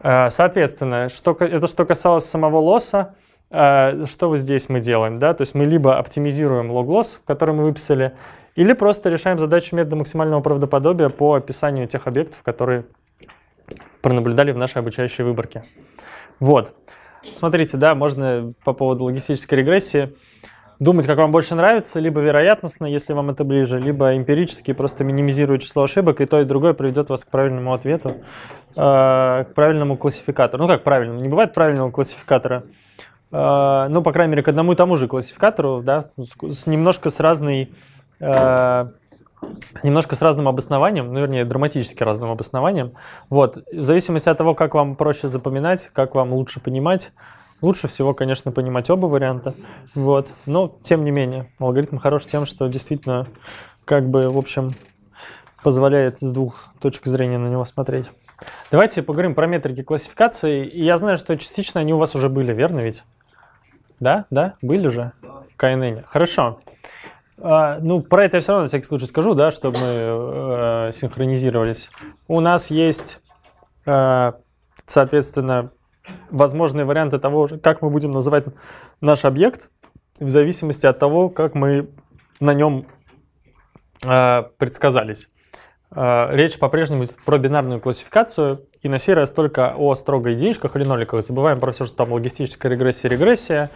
А, соответственно, что, это что касалось самого лосса, а, что вот здесь мы делаем, да, то есть мы либо оптимизируем лог-лосс, который мы выписали, или просто решаем задачу метода максимального правдоподобия по описанию тех объектов, которые пронаблюдали в нашей обучающей выборке. Вот. Смотрите, да, можно по поводу логистической регрессии думать, как вам больше нравится, либо вероятностно, если вам это ближе, либо эмпирически, просто минимизируя число ошибок, и то, и другое приведет вас к правильному ответу, а, к правильному классификатору. Ну как правильному? Не бывает правильного классификатора. А, ну, по крайней мере, к одному и тому же классификатору, да, с немножко с разной Э, немножко с разным обоснованием, ну, вернее, драматически разным обоснованием. Вот, в зависимости от того, как вам проще запоминать, как вам лучше понимать, лучше всего, конечно, понимать оба варианта. Вот, но, тем не менее, алгоритм хорош тем, что действительно, как бы, в общем, позволяет с двух точек зрения на него смотреть. Давайте поговорим про метрики классификации. я знаю, что частично они у вас уже были, верно ведь? Да, да, были же в Кайнене. Хорошо. А, ну, про это я все равно на всякий случай скажу, да, чтобы мы э, синхронизировались. У нас есть, э, соответственно, возможные варианты того, как мы будем называть наш объект, в зависимости от того, как мы на нем э, предсказались. Э, речь по-прежнему про бинарную классификацию, и на сей раз только о строго единичках или ноликах. Забываем про все, что там логистическая регрессия, регрессия.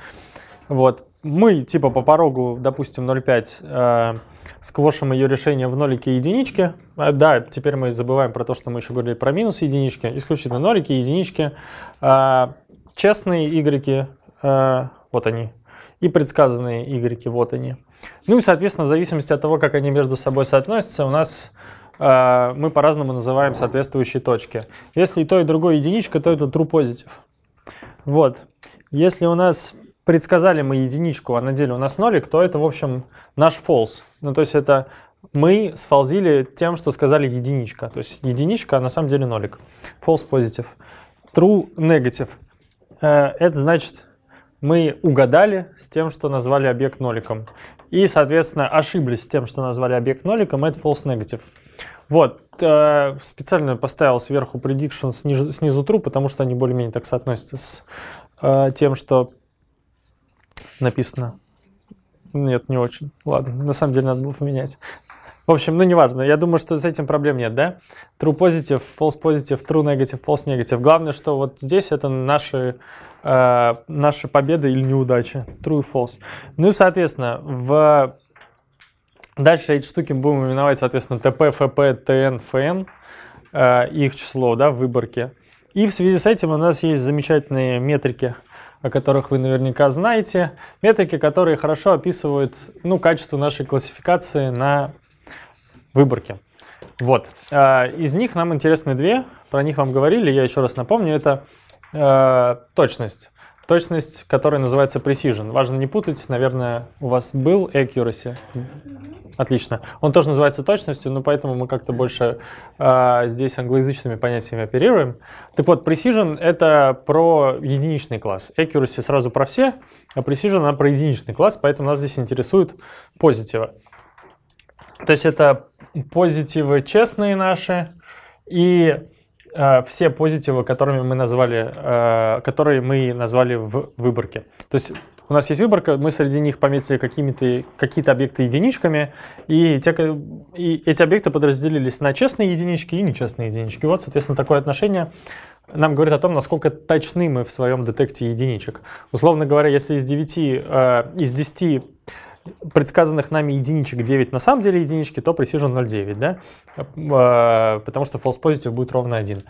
Вот. Мы типа по порогу, допустим, 0,5 э, сквошим ее решение в нолике и единичке. Э, да, теперь мы забываем про то, что мы еще говорили про минус единички. Исключительно нолики, единички. Э, честные игреки, э, вот они. И предсказанные игреки, вот они. Ну и, соответственно, в зависимости от того, как они между собой соотносятся, у нас э, мы по-разному называем соответствующие точки. Если и то, и другое единичка, то это true positive. Вот. Если у нас предсказали мы единичку, а на деле у нас нолик, то это, в общем, наш false. Ну, то есть это мы сфалзили тем, что сказали единичка. То есть единичка, а на самом деле нолик. False positive. True negative. Э, это значит, мы угадали с тем, что назвали объект ноликом. И, соответственно, ошиблись с тем, что назвали объект ноликом. Это false negative. Вот, э, специально поставил сверху prediction снизу, снизу true, потому что они более-менее так соотносятся с э, тем, что написано. Нет, не очень. Ладно, на самом деле надо было поменять. В общем, ну неважно. Я думаю, что с этим проблем нет, да? True positive, false positive, true negative, false negative. Главное, что вот здесь это наши, э, наши победы или неудачи. True и false. Ну и, соответственно, в... дальше эти штуки будем именовать, соответственно, TP, FP, TN, FN. Э, их число, да, в выборке. И в связи с этим у нас есть замечательные метрики – о которых вы наверняка знаете. Метрики, которые хорошо описывают ну, качество нашей классификации на выборке. Вот. А, из них нам интересны две. Про них вам говорили, я еще раз напомню. Это э, точность. Точность, которая называется precision. Важно не путать, наверное, у вас был accuracy. Отлично. Он тоже называется точностью, но поэтому мы как-то больше э, здесь англоязычными понятиями оперируем. Так вот, precision — это про единичный класс. Accuracy сразу про все, а precision — она про единичный класс, поэтому нас здесь интересует позитива. То есть это позитивы честные наши, и э, все позитивы, которыми мы назвали, э, которые мы назвали в выборке. То есть у нас есть выборка, мы среди них пометили какими то какие то объекты единичками, и, те, и эти объекты подразделились на честные единички и нечестные единички. Вот, соответственно, такое отношение нам говорит о том, насколько точны мы в своем детекте единичек. Условно говоря, если из 9, э, из 10 предсказанных нами единичек 9 на самом деле единички, то precision 0,9, да? А, потому что false positive будет ровно 1.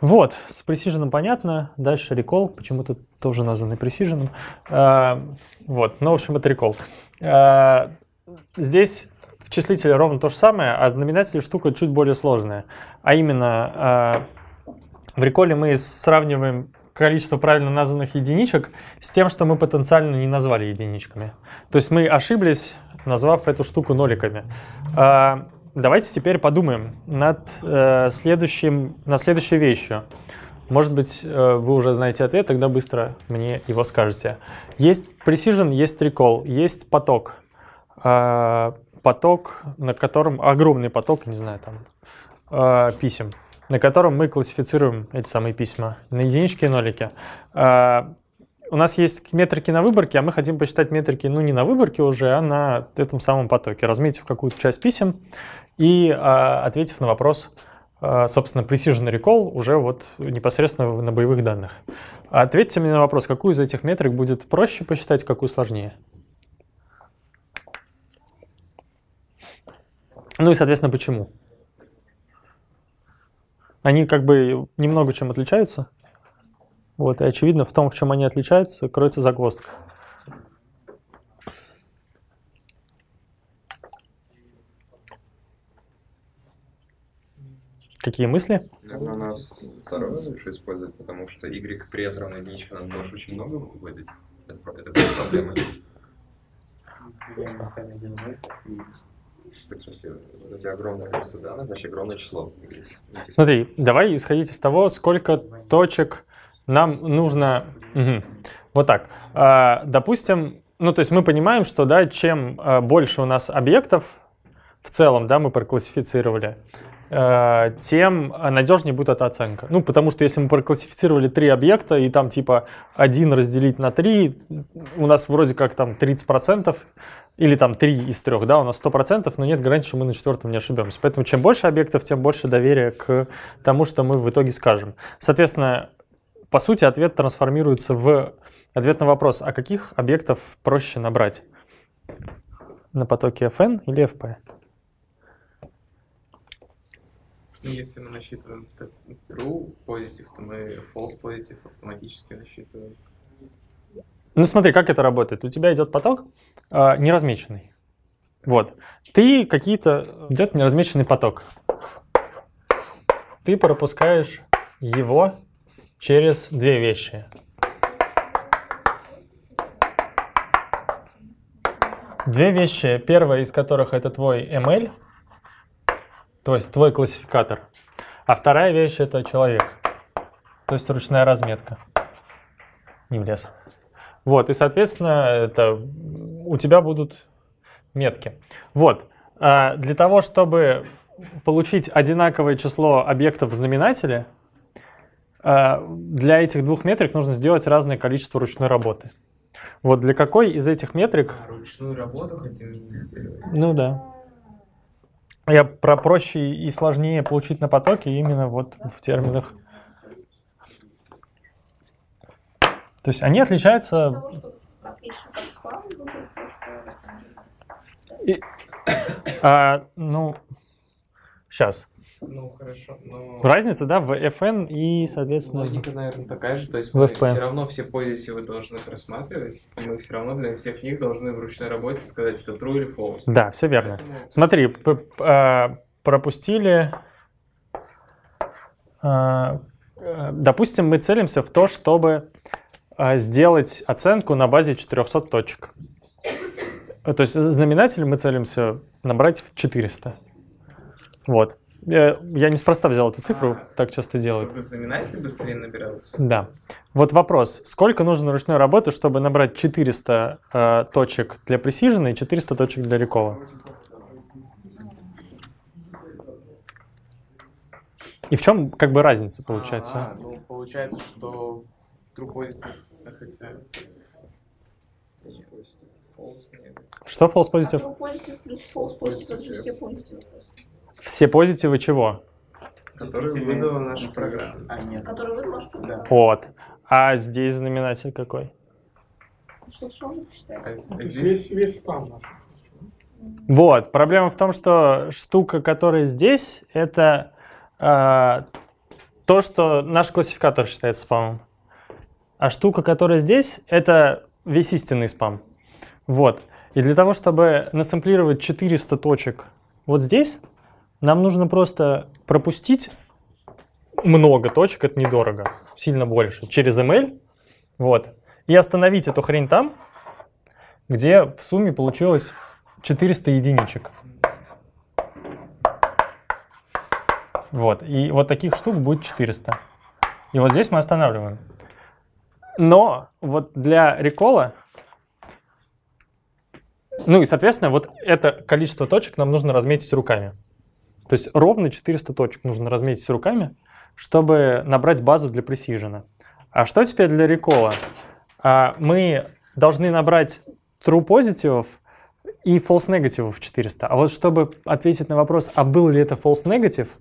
Вот, с Precision понятно. Дальше Recall, почему-то тоже названный Precision. А, вот, ну, в общем, это Recall. А, здесь в числителе ровно то же самое, а знаменатель штука чуть более сложная. А именно, в Recall мы сравниваем количество правильно названных единичек с тем, что мы потенциально не назвали единичками. То есть мы ошиблись, назвав эту штуку ноликами. А, давайте теперь подумаем над э, следующим, на следующей вещью. Может быть, э, вы уже знаете ответ, тогда быстро мне его скажете. Есть Precision, есть трикол, есть поток. А, поток, на котором огромный поток, не знаю, там э, писем на котором мы классифицируем эти самые письма на единички и нолики. А, у нас есть метрики на выборке, а мы хотим посчитать метрики, ну, не на выборке уже, а на этом самом потоке, разметив какую-то часть писем и а, ответив на вопрос, а, собственно, Precision Recall уже вот непосредственно на боевых данных. Ответьте мне на вопрос, какую из этих метрик будет проще посчитать, какую сложнее? Ну и, соответственно, почему? Они как бы немного чем отличаются. Вот, и очевидно, в том, в чем они отличаются, кроется загвоздка. Какие мысли? Наверное, нас второе лучше использовать, потому что y привет равно единичке нам тоже очень много выдать. Это, это проблема. Так, в смысле, эти огромные огромное количество данных, ну, значит, огромное число. Ну, типа. Смотри, давай исходить из того, сколько точек нам нужно... Угу. Вот так. А, допустим, ну, то есть мы понимаем, что, да, чем а, больше у нас объектов, в целом, да, мы проклассифицировали, Э, тем надежнее будет эта оценка. Ну, потому что если мы проклассифицировали три объекта, и там типа один разделить на три, у нас вроде как там 30%, или там 3 из 3, да, у нас 100%, но нет гарантии, что мы на четвертом не ошибемся. Поэтому чем больше объектов, тем больше доверия к тому, что мы в итоге скажем. Соответственно, по сути, ответ трансформируется в ответ на вопрос, а каких объектов проще набрать? На потоке FN или FP? Если мы насчитываем true positive, то мы false positive автоматически насчитываем. Ну смотри, как это работает. У тебя идет поток э, неразмеченный. Вот. Ты какие-то... Идет неразмеченный поток. Ты пропускаешь его через две вещи. Две вещи, первая из которых это твой ML, то есть твой классификатор. А вторая вещь это человек. То есть ручная разметка. Не в лес. Вот, и, соответственно, это у тебя будут метки. Вот, а, для того, чтобы получить одинаковое число объектов в знаменателе, а, для этих двух метрик нужно сделать разное количество ручной работы. Вот для какой из этих метрик... А ручную работу хотим Ну да. Я про проще и сложнее получить на потоке именно вот в терминах. То есть они отличаются... И, а, ну, сейчас. Ну, хорошо, но... Разница, да, в FN и, соответственно... Логика, наверное, такая же, то есть мы все равно все позиции вы должны просматривать, и мы все равно для всех них должны в ручной работе сказать, что true или false. Да, все верно. Поэтому... Смотри, а, пропустили... А, э, допустим, мы целимся в то, чтобы а, сделать оценку на базе 400 точек. То есть знаменатель мы целимся набрать в 400. Вот. Я, неспроста взял эту цифру, а, так часто делаю. Чтобы знаменатель быстрее набирался. Да. Вот вопрос, сколько нужно ручной работы, чтобы набрать 400 э, точек для пресижена и 400 точек для рекова? И в чем как бы разница получается? А? а, ну, получается, что в другой хотя... False, что false positive? А ну, false positive, это же все positive просто. Все позитивы чего? Которые выдала наша программа. А, нет. Которые выдала наша да. Вот. А здесь знаменатель какой? Что-то сложно посчитать. А ну, здесь весь спам наш. Вот. Проблема в том, что штука, которая здесь, это э, то, что наш классификатор считает спамом. А штука, которая здесь, это весь истинный спам. Вот. И для того, чтобы насэмплировать 400 точек вот здесь, нам нужно просто пропустить много точек, это недорого, сильно больше, через ML, вот, и остановить эту хрень там, где в сумме получилось 400 единичек. Вот, и вот таких штук будет 400. И вот здесь мы останавливаем. Но вот для рекола, ну и, соответственно, вот это количество точек нам нужно разметить руками. То есть ровно 400 точек нужно разметить руками, чтобы набрать базу для пресижена. А что теперь для рекола? А, мы должны набрать true позитивов и false негативов 400. А вот чтобы ответить на вопрос, а был ли это false негатив,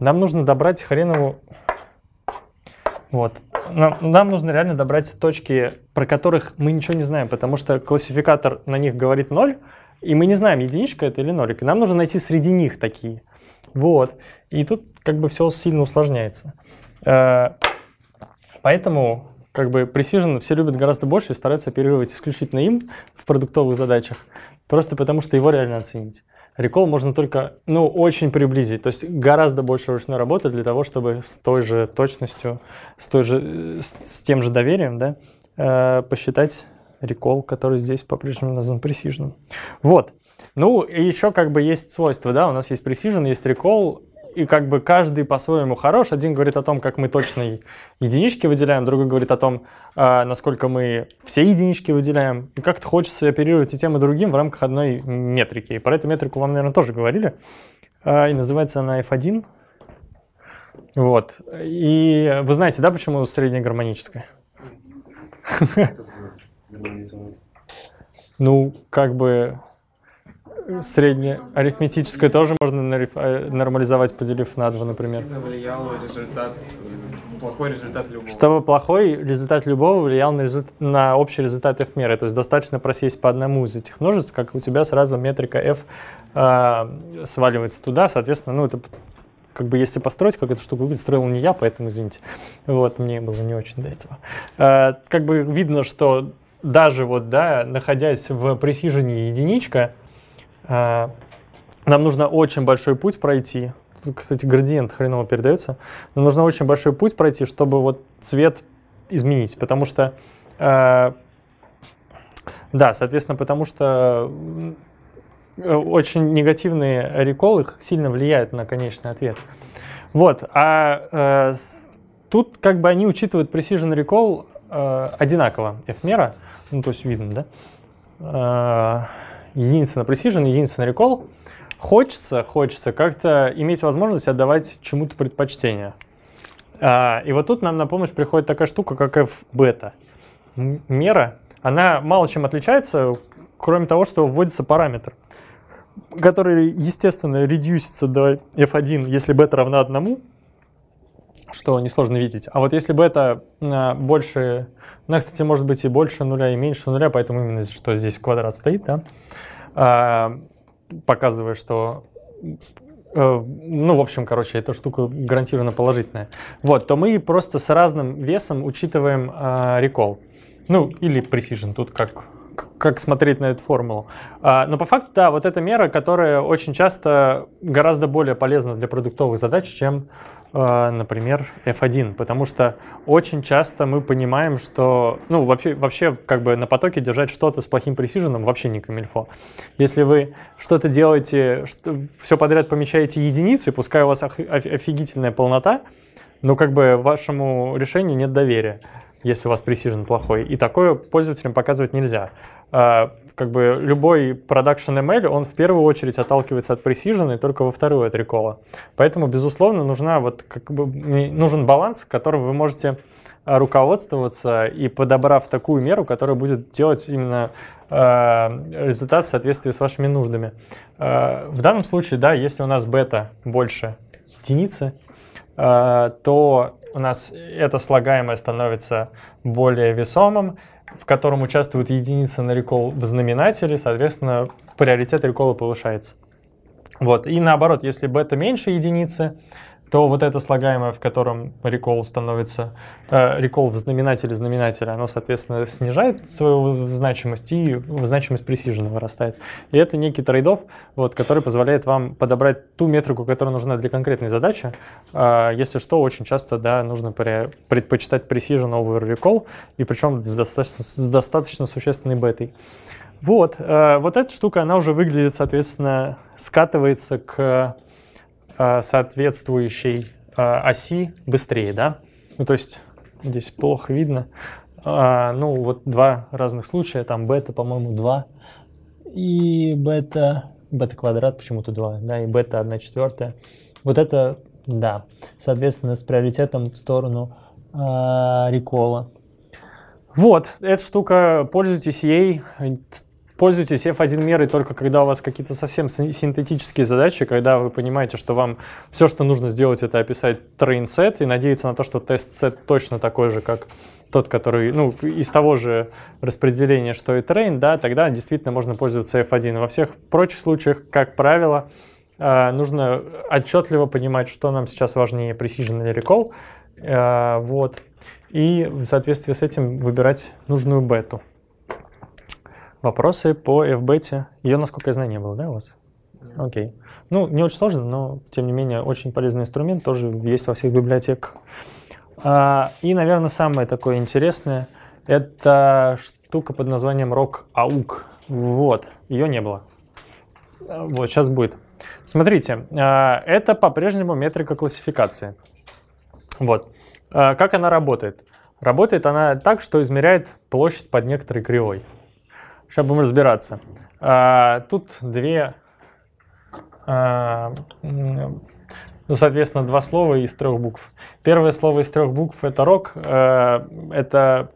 нам нужно добрать хренову... Вот. Нам, нам нужно реально добрать точки, про которых мы ничего не знаем, потому что классификатор на них говорит 0, и мы не знаем, единичка это или нолик. И нам нужно найти среди них такие. Вот. И тут как бы все сильно усложняется. Э, поэтому как бы Precision все любят гораздо больше и стараются оперировать исключительно им в продуктовых задачах, просто потому что его реально оценить. Рекол можно только, ну, очень приблизить, то есть гораздо больше ручной работы для того, чтобы с той же точностью, с, той же, с, тем же доверием, да, э, посчитать рекол, который здесь по-прежнему назван Precision. Вот. Ну, и еще как бы есть свойства, да, у нас есть Precision, есть Recall, и как бы каждый по-своему хорош. Один говорит о том, как мы точно единички выделяем, другой говорит о том, а, насколько мы все единички выделяем. И как-то хочется оперировать и тем, и другим в рамках одной метрики. И про эту метрику вам, наверное, тоже говорили. А, и называется она F1. Вот. И вы знаете, да, почему средняя гармоническая? Ну, как бы среднее. Арифметическое тоже можно э, нормализовать, поделив на два, например. Результат, плохой результат любого. Чтобы плохой результат любого влиял на, результ... на общий результат f меры. То есть достаточно просесть по одному из этих множеств, как у тебя сразу метрика f э, сваливается туда. Соответственно, ну это как бы если построить, как эту штуку выглядит, строил не я, поэтому извините. Вот, мне было не очень до этого. Э, как бы видно, что даже вот, да, находясь в пресижении единичка, а, нам нужно очень большой путь пройти. Тут, кстати, градиент хреново передается. Нам нужно очень большой путь пройти, чтобы вот цвет изменить, потому что... А, да, соответственно, потому что э, очень негативные реколы сильно влияют на конечный ответ. Вот, а э, тут как бы они учитывают precision recall э, одинаково F-мера, ну то есть видно, да? Э, единственно Precision, единственно Recall, хочется, хочется как-то иметь возможность отдавать чему-то предпочтение. А, и вот тут нам на помощь приходит такая штука, как F-бета. Мера, она мало чем отличается, кроме того, что вводится параметр, который, естественно, редюсится до F1, если бета равна одному что несложно видеть. А вот если бы это э, больше, она, ну, кстати, может быть и больше нуля, и меньше нуля, поэтому именно что здесь квадрат стоит, да, а, показывая, что э, ну, в общем, короче, эта штука гарантированно положительная. Вот, то мы просто с разным весом учитываем а, рекол, Ну, или precision, тут как, как смотреть на эту формулу. А, но по факту, да, вот эта мера, которая очень часто гораздо более полезна для продуктовых задач, чем а, например, F1, потому что очень часто мы понимаем, что, ну, вообще, вообще как бы на потоке держать что-то с плохим пресиженом вообще не камильфо. Если вы что-то делаете, что, все подряд помечаете единицы, пускай у вас офигительная полнота, но как бы вашему решению нет доверия если у вас пресижен плохой. И такое пользователям показывать нельзя. А, как бы любой продакшн ML, он в первую очередь отталкивается от precision и только во вторую от рекола. Поэтому, безусловно, нужна вот как бы, нужен баланс, которым вы можете а, руководствоваться и подобрав такую меру, которая будет делать именно э, результат в соответствии с вашими нуждами. Э, в данном случае, да, если у нас бета больше единицы, э, то у нас это слагаемое становится более весомым, в котором участвуют единицы на рекол в знаменателе, соответственно, приоритет рекола повышается. Вот. И наоборот, если бета меньше единицы, то вот это слагаемое, в котором рекол становится, э, recall в знаменателе знаменателя, оно, соответственно, снижает свою значимость, и значимость пресиженного вырастает. И это некий трейд вот, который позволяет вам подобрать ту метрику, которая нужна для конкретной задачи. Э, если что, очень часто да, нужно предпочитать precision over recall, и причем с достаточно, с достаточно существенной бетой. Вот, э, вот эта штука, она уже выглядит, соответственно, скатывается к Э, соответствующей э, оси быстрее, да? Ну, то есть здесь плохо видно. А, ну, вот два разных случая, там бета, по-моему, 2, и бета, бета квадрат почему-то 2, да, и бета 1 четвертая. Вот это, да, соответственно, с приоритетом в сторону э, рекола. Вот, эта штука, пользуйтесь ей, Пользуйтесь F1 мерой только когда у вас какие-то совсем синтетические задачи, когда вы понимаете, что вам все, что нужно сделать, это описать трейн-сет и надеяться на то, что тест-сет точно такой же, как тот, который, ну, из того же распределения, что и трейн, да, тогда действительно можно пользоваться F1. Во всех прочих случаях, как правило, э, нужно отчетливо понимать, что нам сейчас важнее, precision или recall, э, вот, и в соответствии с этим выбирать нужную бету. Вопросы по FBET. Ее, насколько я знаю, не было, да, у вас? Окей. Okay. Ну, не очень сложно, но, тем не менее, очень полезный инструмент, тоже есть во всех библиотеках. А, и, наверное, самое такое интересное, это штука под названием Rock AUK. Вот, ее не было. А, вот, сейчас будет. Смотрите, а, это по-прежнему метрика классификации. Вот. А, как она работает? Работает она так, что измеряет площадь под некоторой кривой. Сейчас будем разбираться. А, тут две, а, ну, соответственно, два слова из трех букв. Первое слово из трех букв это рок. А, это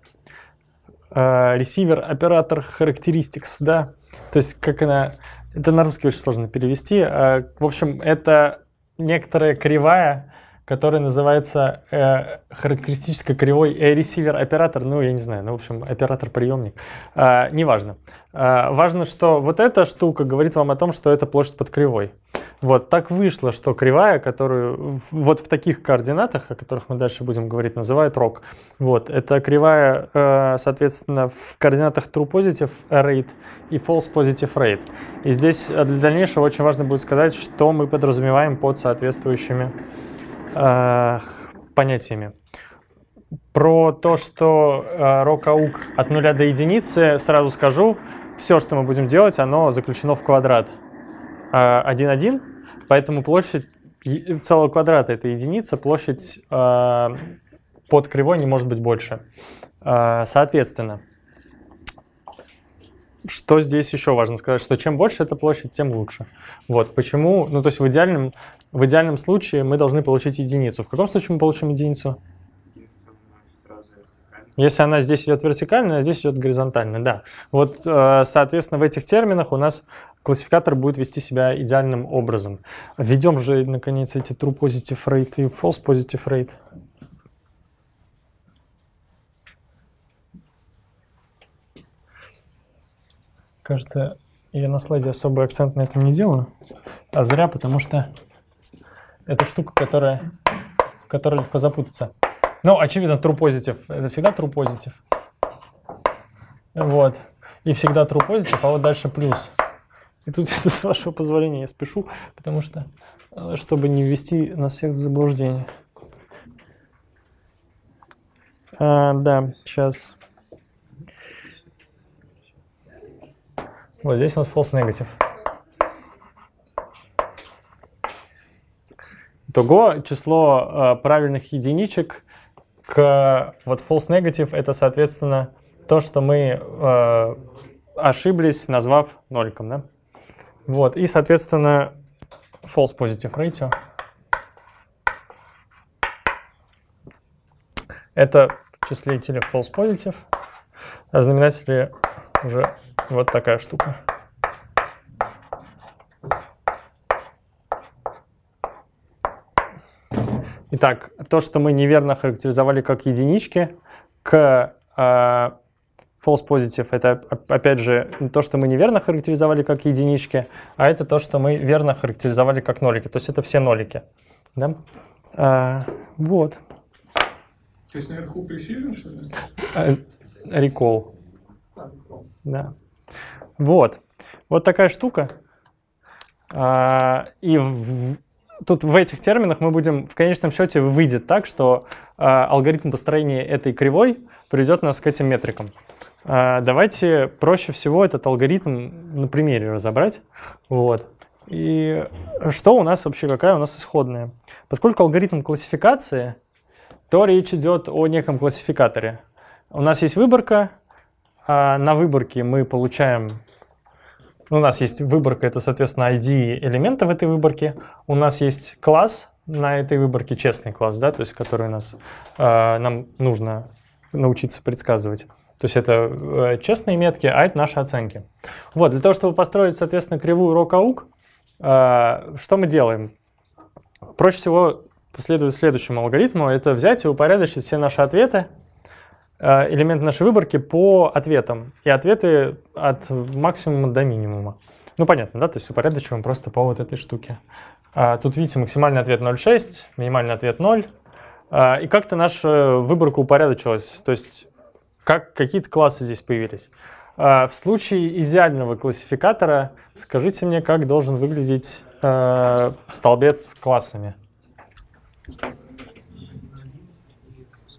э, ресивер, оператор, характеристикс, да. То есть, как она... Это на русский очень сложно перевести. Э, в общем, это некоторая кривая, который называется э, характеристической кривой э, ресивер оператор, ну я не знаю, ну в общем оператор приемник, э, неважно. Э, важно, что вот эта штука говорит вам о том, что это площадь под кривой. Вот так вышло, что кривая, которую вот в таких координатах, о которых мы дальше будем говорить, называют рок. Вот это кривая, э, соответственно, в координатах true positive rate и false positive rate. И здесь э, для дальнейшего очень важно будет сказать, что мы подразумеваем под соответствующими Э, понятиями. Про то, что э, рок-аук от нуля до единицы, сразу скажу, все, что мы будем делать, оно заключено в квадрат 1,1, э, поэтому площадь целого квадрата — это единица, площадь э, под кривой не может быть больше. Э, соответственно, что здесь еще важно сказать, что чем больше эта площадь, тем лучше. Вот почему, ну то есть в идеальном в идеальном случае мы должны получить единицу. В каком случае мы получим единицу? Если она здесь идет вертикально, а здесь идет горизонтально, да. Вот, э, соответственно, в этих терминах у нас классификатор будет вести себя идеальным образом. Введем же, наконец, эти true positive rate и false positive rate. Кажется, я на слайде особый акцент на этом не делаю, а зря, потому что это штука, которая, в которой легко запутаться. Ну, очевидно, true positive. Это всегда true positive. Вот. И всегда true positive, а вот дальше плюс. И тут, с вашего позволения, я спешу, потому что, э, чтобы не ввести нас всех в заблуждение. А, да, сейчас. Вот здесь у нас false negative. Того число э, правильных единичек к вот false negative это, соответственно, то, что мы э, ошиблись, назвав ноликом, да? Вот, и, соответственно, false positive ratio. Это в числителе false positive, а в уже вот такая штука. Итак, то, что мы неверно характеризовали как единички, к э, false positive, это опять же то, что мы неверно характеризовали как единички, а это то, что мы верно характеризовали как нолики. То есть это все нолики. Да? А, вот. То есть наверху precision, что ли? А, recall. А, recall. Да. Вот. Вот такая штука. А, и в, тут в этих терминах мы будем, в конечном счете, выйдет так, что э, алгоритм построения этой кривой приведет нас к этим метрикам. Э, давайте проще всего этот алгоритм на примере разобрать. Вот. И что у нас вообще, какая у нас исходная? Поскольку алгоритм классификации, то речь идет о неком классификаторе. У нас есть выборка, э, на выборке мы получаем у нас есть выборка, это, соответственно, ID элемента в этой выборке. У нас есть класс на этой выборке, честный класс, да, то есть который у нас, э, нам нужно научиться предсказывать. То есть это э, честные метки, а это наши оценки. Вот, для того, чтобы построить, соответственно, кривую рок-аук, э, что мы делаем? Проще всего последовать следующему алгоритму, это взять и упорядочить все наши ответы Э, элемент нашей выборки по ответам. И ответы от максимума до минимума. Ну, понятно, да? То есть упорядочиваем просто по вот этой штуке. А, тут, видите, максимальный ответ 0,6, минимальный ответ 0. А, и как-то наша выборка упорядочилась. То есть как какие-то классы здесь появились. А, в случае идеального классификатора скажите мне, как должен выглядеть э, столбец с классами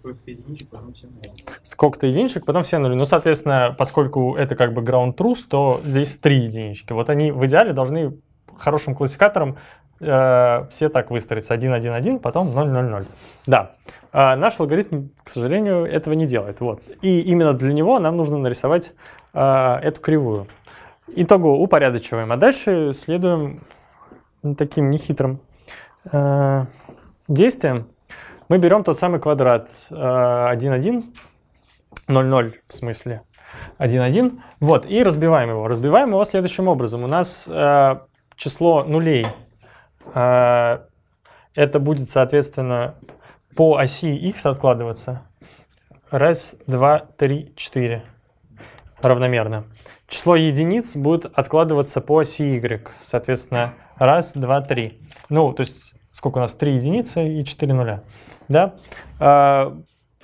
сколько-то единичек, потом все нули. Сколько-то единичек, потом все нули. Ну, соответственно, поскольку это как бы ground truth, то здесь три единички. Вот они в идеале должны хорошим классификатором э, все так выстроиться. 1, 1, 1, потом 0, 0, 0. Да. А наш алгоритм, к сожалению, этого не делает. Вот. И именно для него нам нужно нарисовать э, эту кривую. Итого упорядочиваем, а дальше следуем таким нехитрым э, действиям. Мы берем тот самый квадрат 1,1, э, 0,0 в смысле, 1,1, вот, и разбиваем его. Разбиваем его следующим образом. У нас э, число нулей, э, это будет, соответственно, по оси x откладываться. Раз, два, три, четыре. Равномерно. Число единиц будет откладываться по оси y. Соответственно, раз, два, три. Ну, то есть сколько у нас? Три единицы и четыре нуля да, а,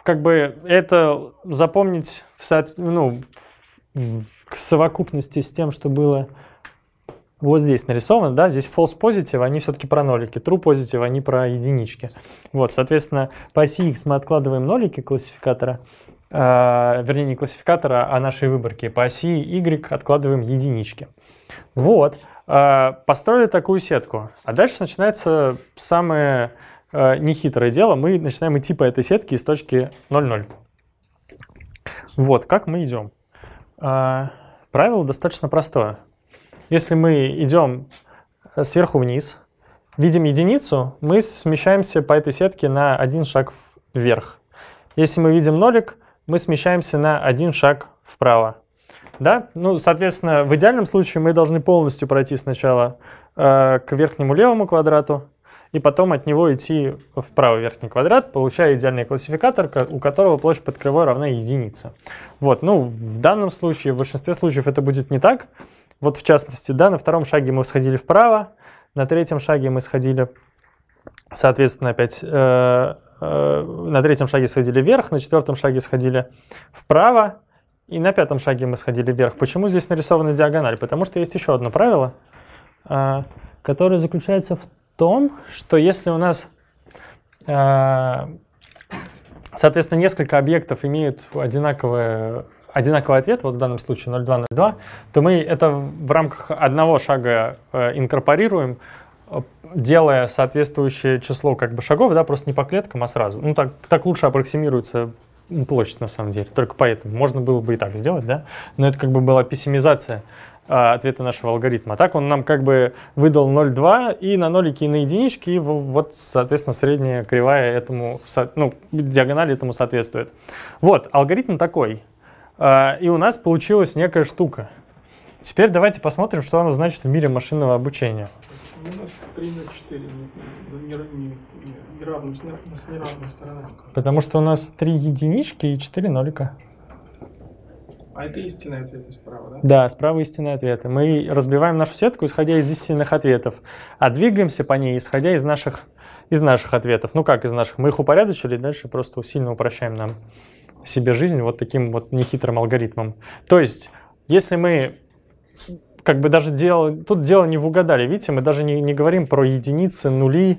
как бы это запомнить в, ну, в, в совокупности с тем, что было вот здесь нарисовано, да, здесь false positive, они все-таки про нолики, true positive, они про единички. Вот, соответственно, по оси x мы откладываем нолики классификатора, э, вернее, не классификатора, а нашей выборки. По оси y откладываем единички. Вот, э, построили такую сетку. А дальше начинается самое э, нехитрое дело, мы начинаем идти по этой сетке из точки 0,0. Вот, как мы идем? Э, правило достаточно простое. Если мы идем э, сверху вниз, видим единицу, мы смещаемся по этой сетке на один шаг вверх. Если мы видим нолик, мы смещаемся на один шаг вправо. Да? Ну, соответственно, в идеальном случае мы должны полностью пройти сначала э, к верхнему левому квадрату, и потом от него идти в правый верхний квадрат, получая идеальный классификатор, у которого площадь под кривой равна единице. Вот, ну, в данном случае, в большинстве случаев это будет не так. Вот, в частности, да, на втором шаге мы сходили вправо, на третьем шаге мы сходили, соответственно, опять... Э, э, на третьем шаге сходили вверх, на четвертом шаге сходили вправо, и на пятом шаге мы сходили вверх. Почему здесь нарисована диагональ? Потому что есть еще одно правило, э, которое заключается в том, что если у нас, э, соответственно, несколько объектов имеют одинаковое одинаковый ответ, вот в данном случае 0,2,0,2, то мы это в рамках одного шага э, инкорпорируем, э, делая соответствующее число как бы шагов, да, просто не по клеткам, а сразу. Ну, так, так лучше аппроксимируется площадь на самом деле. Только поэтому можно было бы и так сделать, да? Но это как бы была пессимизация а, ответ нашего алгоритма. так он нам как бы выдал 0,2 и на нолики и на единички, и вот, соответственно, средняя кривая этому, ну, диагонали этому соответствует. Вот, алгоритм такой. А, и у нас получилась некая штука. Теперь давайте посмотрим, что оно значит в мире машинного обучения. У нас 3 на 4 не, не, не, не равным, с неравной стороной. Потому что у нас 3 единички и 4 нолика. А это истинные ответы справа, да? Да, справа истинные ответы. Мы разбиваем нашу сетку, исходя из истинных ответов, а двигаемся по ней, исходя из наших, из наших ответов. Ну как из наших? Мы их упорядочили, дальше просто сильно упрощаем нам себе жизнь вот таким вот нехитрым алгоритмом. То есть, если мы как бы даже дело, тут дело не в угадали, видите, мы даже не, не говорим про единицы, нули,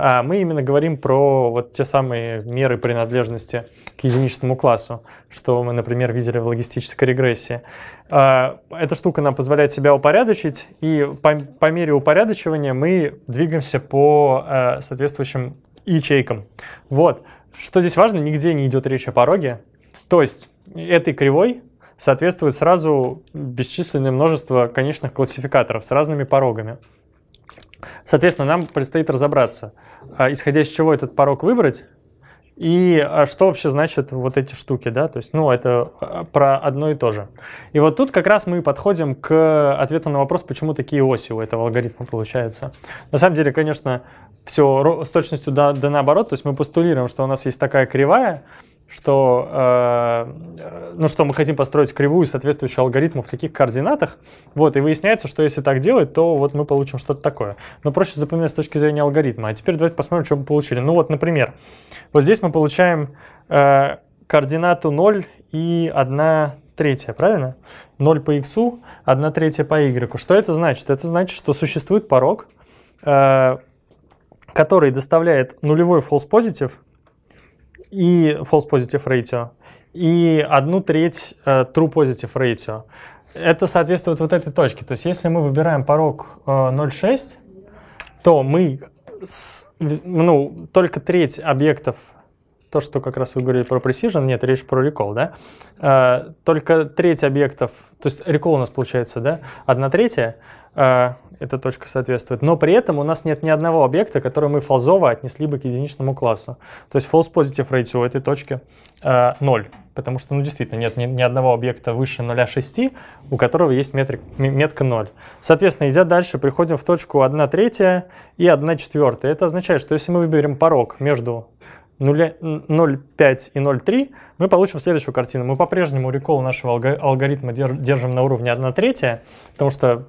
а мы именно говорим про вот те самые меры принадлежности к единичному классу, что мы, например, видели в логистической регрессии. А, эта штука нам позволяет себя упорядочить, и по, по мере упорядочивания мы двигаемся по э, соответствующим ячейкам. Вот. Что здесь важно, нигде не идет речь о пороге. То есть этой кривой соответствует сразу бесчисленное множество конечных классификаторов с разными порогами. Соответственно, нам предстоит разобраться, а, исходя из чего этот порог выбрать, и а, что вообще значит вот эти штуки, да, то есть, ну, это а, про одно и то же. И вот тут как раз мы подходим к ответу на вопрос, почему такие оси у этого алгоритма получаются. На самом деле, конечно, все с точностью до, до наоборот, то есть мы постулируем, что у нас есть такая кривая, что, э, э, ну, что мы хотим построить кривую, соответствующую алгоритму в таких координатах, вот, и выясняется, что если так делать, то вот мы получим что-то такое. Но проще запоминать с точки зрения алгоритма. А теперь давайте посмотрим, что мы получили. Ну вот, например, вот здесь мы получаем э, координату 0 и 1 третья, правильно? 0 по x, 1 третья по y. Что это значит? Это значит, что существует порог, э, который доставляет нулевой false positive и false positive ratio, и одну треть э, true positive ratio. Это соответствует вот этой точке. То есть если мы выбираем порог 0,6, э, то мы с, ну, только треть объектов, то, что как раз вы говорили про precision, нет, речь про recall, да, э, только треть объектов, то есть recall у нас получается, да, одна третья, эта точка соответствует. Но при этом у нас нет ни одного объекта, который мы фалзово отнесли бы к единичному классу. То есть false positive ratio этой точки э, 0. Потому что, ну, действительно, нет ни, ни одного объекта выше 0,6, у которого есть метрик, метка 0. Соответственно, идя дальше, приходим в точку 1 третья и 1 четвертая. Это означает, что если мы выберем порог между 0,5 и 0,3, мы получим следующую картину. Мы по-прежнему рекол нашего алгоритма держим на уровне 1 третья, потому что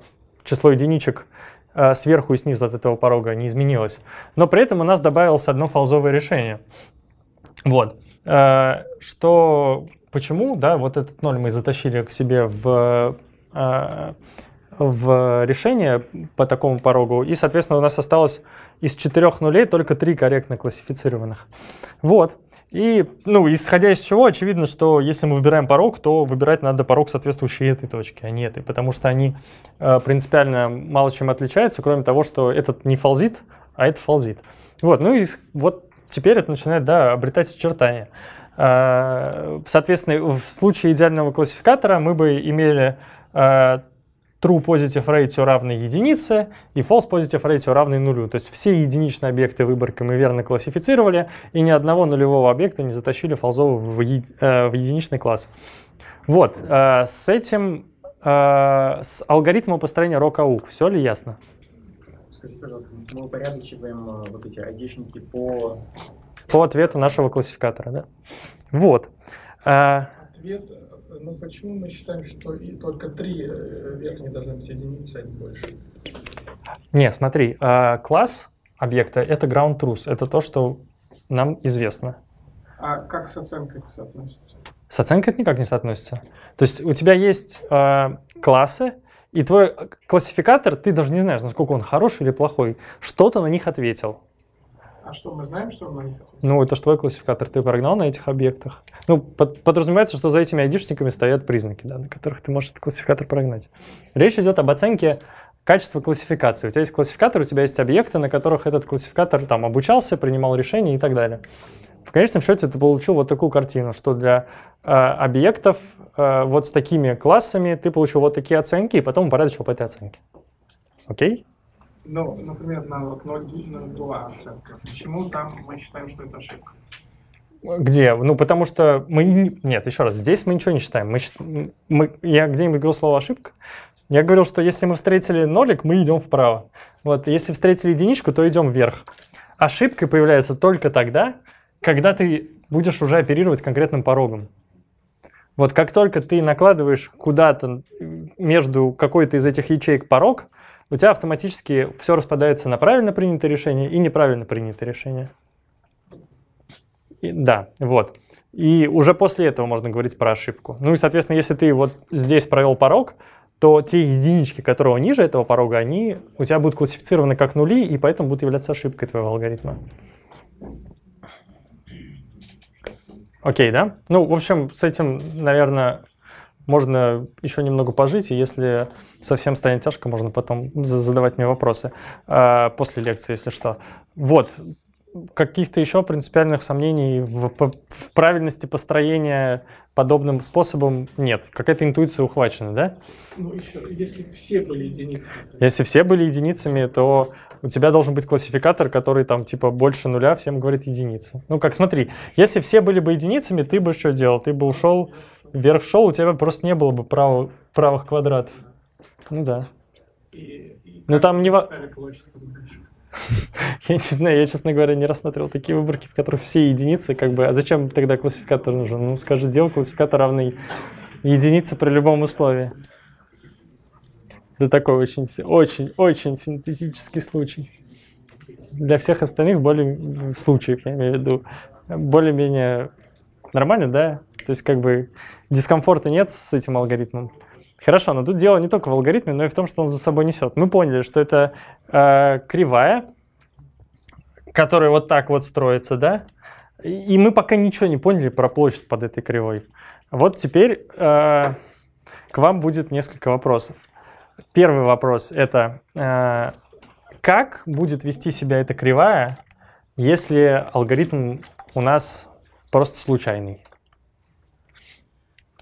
число единичек э, сверху и снизу от этого порога не изменилось. Но при этом у нас добавилось одно фолзовое решение. Вот. Э, что, почему, да, вот этот ноль мы затащили к себе в э, в решение по такому порогу. И, соответственно, у нас осталось из четырех нулей только три корректно классифицированных. Вот. И, ну, исходя из чего, очевидно, что если мы выбираем порог, то выбирать надо порог, соответствующий этой точке, а не этой, потому что они э, принципиально мало чем отличаются, кроме того, что этот не фалзит, а это фалзит. Вот, ну и вот теперь это начинает, да, обретать очертания. Э, соответственно, в случае идеального классификатора мы бы имели э, true positive ratio равно единице и false positive ratio равный нулю. То есть все единичные объекты выборкой мы верно классифицировали, и ни одного нулевого объекта не затащили фалзову в, еди, э, в единичный класс. Вот, э, с этим, э, с алгоритмом построения рок-аук, все ли ясно? Скажите, пожалуйста, мы ну, упорядочиваем э, вот эти айдишники по... По ответу нашего классификатора, да? Вот. Э, Ответ ну почему мы считаем, что и только три э, верхние должны быть единицы, а не больше? Не, смотри, а, класс объекта — это ground truth, это то, что нам известно. А как с оценкой это соотносится? С оценкой это никак не соотносится. То есть у тебя есть а, классы, и твой э, классификатор, ты даже не знаешь, насколько он хороший или плохой, что-то на них ответил. А что, мы знаем, что он манифестует? Ну, это же твой классификатор, ты прогнал на этих объектах. Ну, под, подразумевается, что за этими айдишниками стоят признаки, да, на которых ты можешь этот классификатор прогнать. Речь идет об оценке качества классификации. У тебя есть классификатор, у тебя есть объекты, на которых этот классификатор там обучался, принимал решения и так далее. В конечном счете ты получил вот такую картину, что для э, объектов э, вот с такими классами ты получил вот такие оценки и потом упорядочил по этой оценке. Окей? Ну, например, навык 0,2 оценка. Почему там мы считаем, что это ошибка? Где? Ну, потому что мы... Нет, еще раз, здесь мы ничего не считаем. Мы, мы... Я где-нибудь говорил слово «ошибка». Я говорил, что если мы встретили нолик, мы идем вправо. Вот, если встретили единичку, то идем вверх. Ошибка появляется только тогда, когда ты будешь уже оперировать конкретным порогом. Вот как только ты накладываешь куда-то между какой-то из этих ячеек порог, у тебя автоматически все распадается на правильно принятое решение и неправильно принятое решение. И, да, вот. И уже после этого можно говорить про ошибку. Ну и, соответственно, если ты вот здесь провел порог, то те единички, которые ниже этого порога, они у тебя будут классифицированы как нули, и поэтому будут являться ошибкой твоего алгоритма. Окей, да? Ну, в общем, с этим, наверное, можно еще немного пожить, и если совсем станет тяжко, можно потом задавать мне вопросы э, после лекции, если что. Вот, каких-то еще принципиальных сомнений в, в правильности построения подобным способом нет. Какая-то интуиция ухвачена, да? Ну, еще, если все были единицами. Если все были единицами, то у тебя должен быть классификатор, который там типа больше нуля всем говорит единицу. Ну, как смотри, если все были бы единицами, ты бы что делал? Ты бы ушел вверх шел, у тебя просто не было бы прав, правых квадратов. Ну да. И, Но ну там не... во. Я не знаю, я, честно говоря, не рассматривал такие выборки, в которых все единицы, как бы, а зачем тогда классификатор нужен? Ну, скажи, сделай классификатор равный единице при любом условии. Да такой очень, очень, очень синтетический случай. Для всех остальных более, случаев, я имею в виду, более-менее нормально, да? То есть как бы дискомфорта нет с этим алгоритмом. Хорошо, но тут дело не только в алгоритме, но и в том, что он за собой несет. Мы поняли, что это э, кривая, которая вот так вот строится, да? И мы пока ничего не поняли про площадь под этой кривой. Вот теперь э, к вам будет несколько вопросов. Первый вопрос это э, как будет вести себя эта кривая, если алгоритм у нас просто случайный?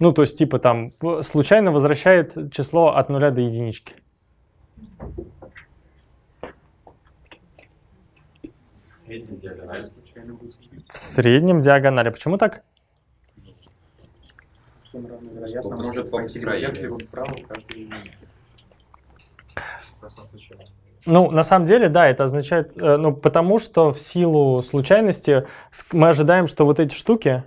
Ну, то есть, типа там, случайно возвращает число от нуля до единички. В среднем диагонали а Почему так? Ну, на самом деле, да, это означает, э, ну, потому что в силу случайности мы ожидаем, что вот эти штуки,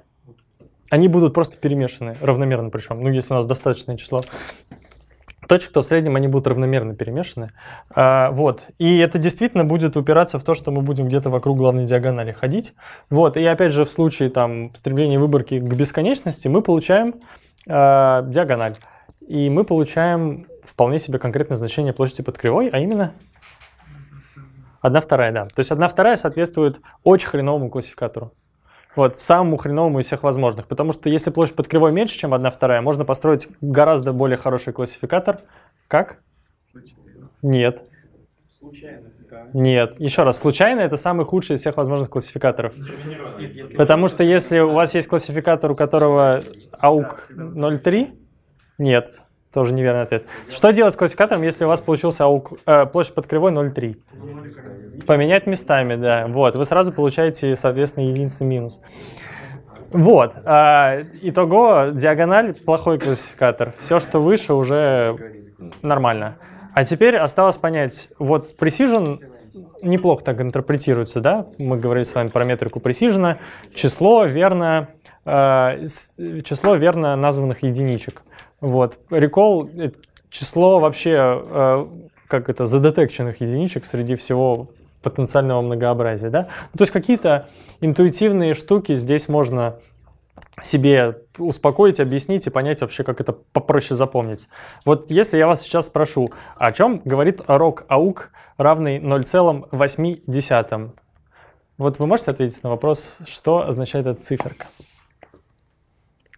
они будут просто перемешаны, равномерно причем. Ну, если у нас достаточное число точек, то в среднем они будут равномерно перемешаны. А, вот. И это действительно будет упираться в то, что мы будем где-то вокруг главной диагонали ходить. Вот. И опять же, в случае там стремления выборки к бесконечности, мы получаем а, диагональ. И мы получаем вполне себе конкретное значение площади под кривой, а именно одна вторая, да. То есть одна вторая соответствует очень хреновому классификатору вот, самому хреновому из всех возможных. Потому что если площадь под кривой меньше, чем 1 вторая, можно построить гораздо более хороший классификатор. Как? Случайно. Нет. Случайно. Типа. Нет. Еще раз, случайно это самый худший из всех возможных классификаторов. Потому что если у вас есть классификатор, у которого AUK 0.3, нет, тоже неверный ответ. Что делать с классификатором, если у вас получился аук, э, площадь под кривой 0,3? Поменять местами, да. Вот, вы сразу получаете, соответственно, единицы минус. Вот. Э, итого, диагональ – плохой классификатор. Все, что выше, уже нормально. А теперь осталось понять, вот precision неплохо так интерпретируется, да? Мы говорили с вами про метрику precision, число верно, э, число верно названных единичек. Вот. Recall — число вообще, э, как это, задетекченных единичек среди всего потенциального многообразия, да? Ну, то есть какие-то интуитивные штуки здесь можно себе успокоить, объяснить и понять вообще, как это попроще запомнить. Вот если я вас сейчас спрошу, о чем говорит рок аук равный 0,8? Вот вы можете ответить на вопрос, что означает эта циферка?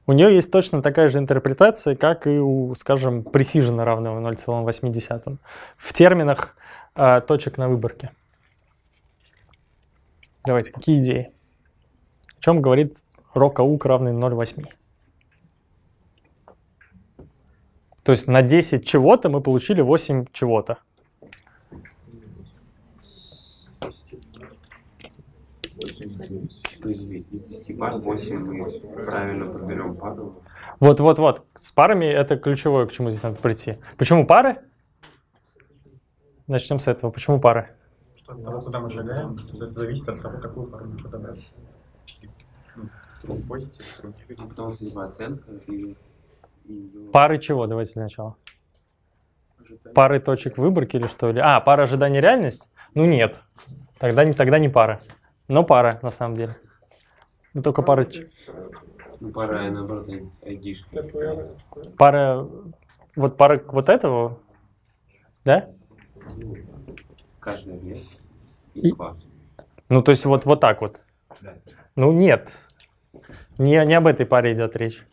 У нее есть точно такая же интерпретация, как и у, скажем, пресижена равного 0,8 в терминах э, точек на выборке. Давайте, какие идеи? О чем говорит рок-аук равный 0,8? То есть на 10 чего-то мы получили 8 чего-то. правильно подберем пару. Вот-вот-вот, с парами это ключевое, к чему здесь надо прийти. Почему пары? Начнем с этого. Почему пары? Что от того, куда мы шагаем, зависит от того, какую пару мы подобрать. True positive, Потому что либо оценка и... Пары чего? Давайте для начала. Ожидание. Пары точек выборки или что? ли? А, пара ожидания реальность? Ну нет. Тогда, не, тогда не пара. Но пара, на самом деле. Ну, только пара... Ну, пара, наоборот, айдишки. Пара... Вот пара вот этого? Да? Ну, каждый объект и, и класс. Ну, то есть вот, вот так вот? Да. Ну, нет. Не, не об этой паре идет речь.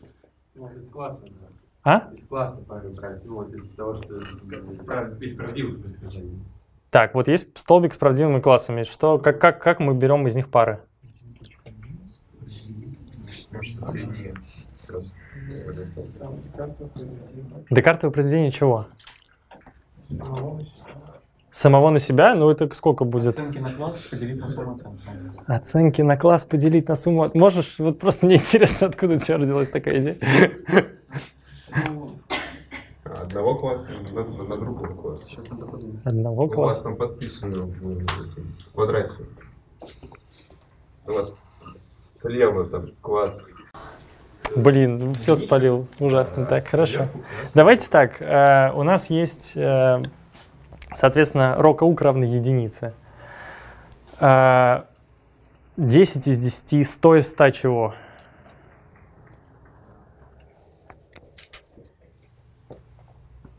Ну, из класса, да. А? Из класса пары брать. Ну, вот из того, что из, прав... из правдивых предсказаний. Так, вот есть столбик с правдивыми классами. Что, как, как, как мы берем из них пары? Может, среди раз. Декартовое произведение чего? Самого на себя. Самого на себя? Ну, это сколько будет? Оценки на класс поделить на сумму оценки. Оценки на класс поделить на сумму... Можешь? Вот просто мне интересно, откуда у тебя родилась такая идея. Одного класса на, на другого класса. Сейчас надо подумать. Одного класса? У вас там подписано в, в квадрате. У вас слева там класс. Блин, все спалил. Ужасно. Так, хорошо. Давайте так. Э, у нас есть, э, соответственно, рок аук равны единице. 10 э, из 10, 100 из 100 чего?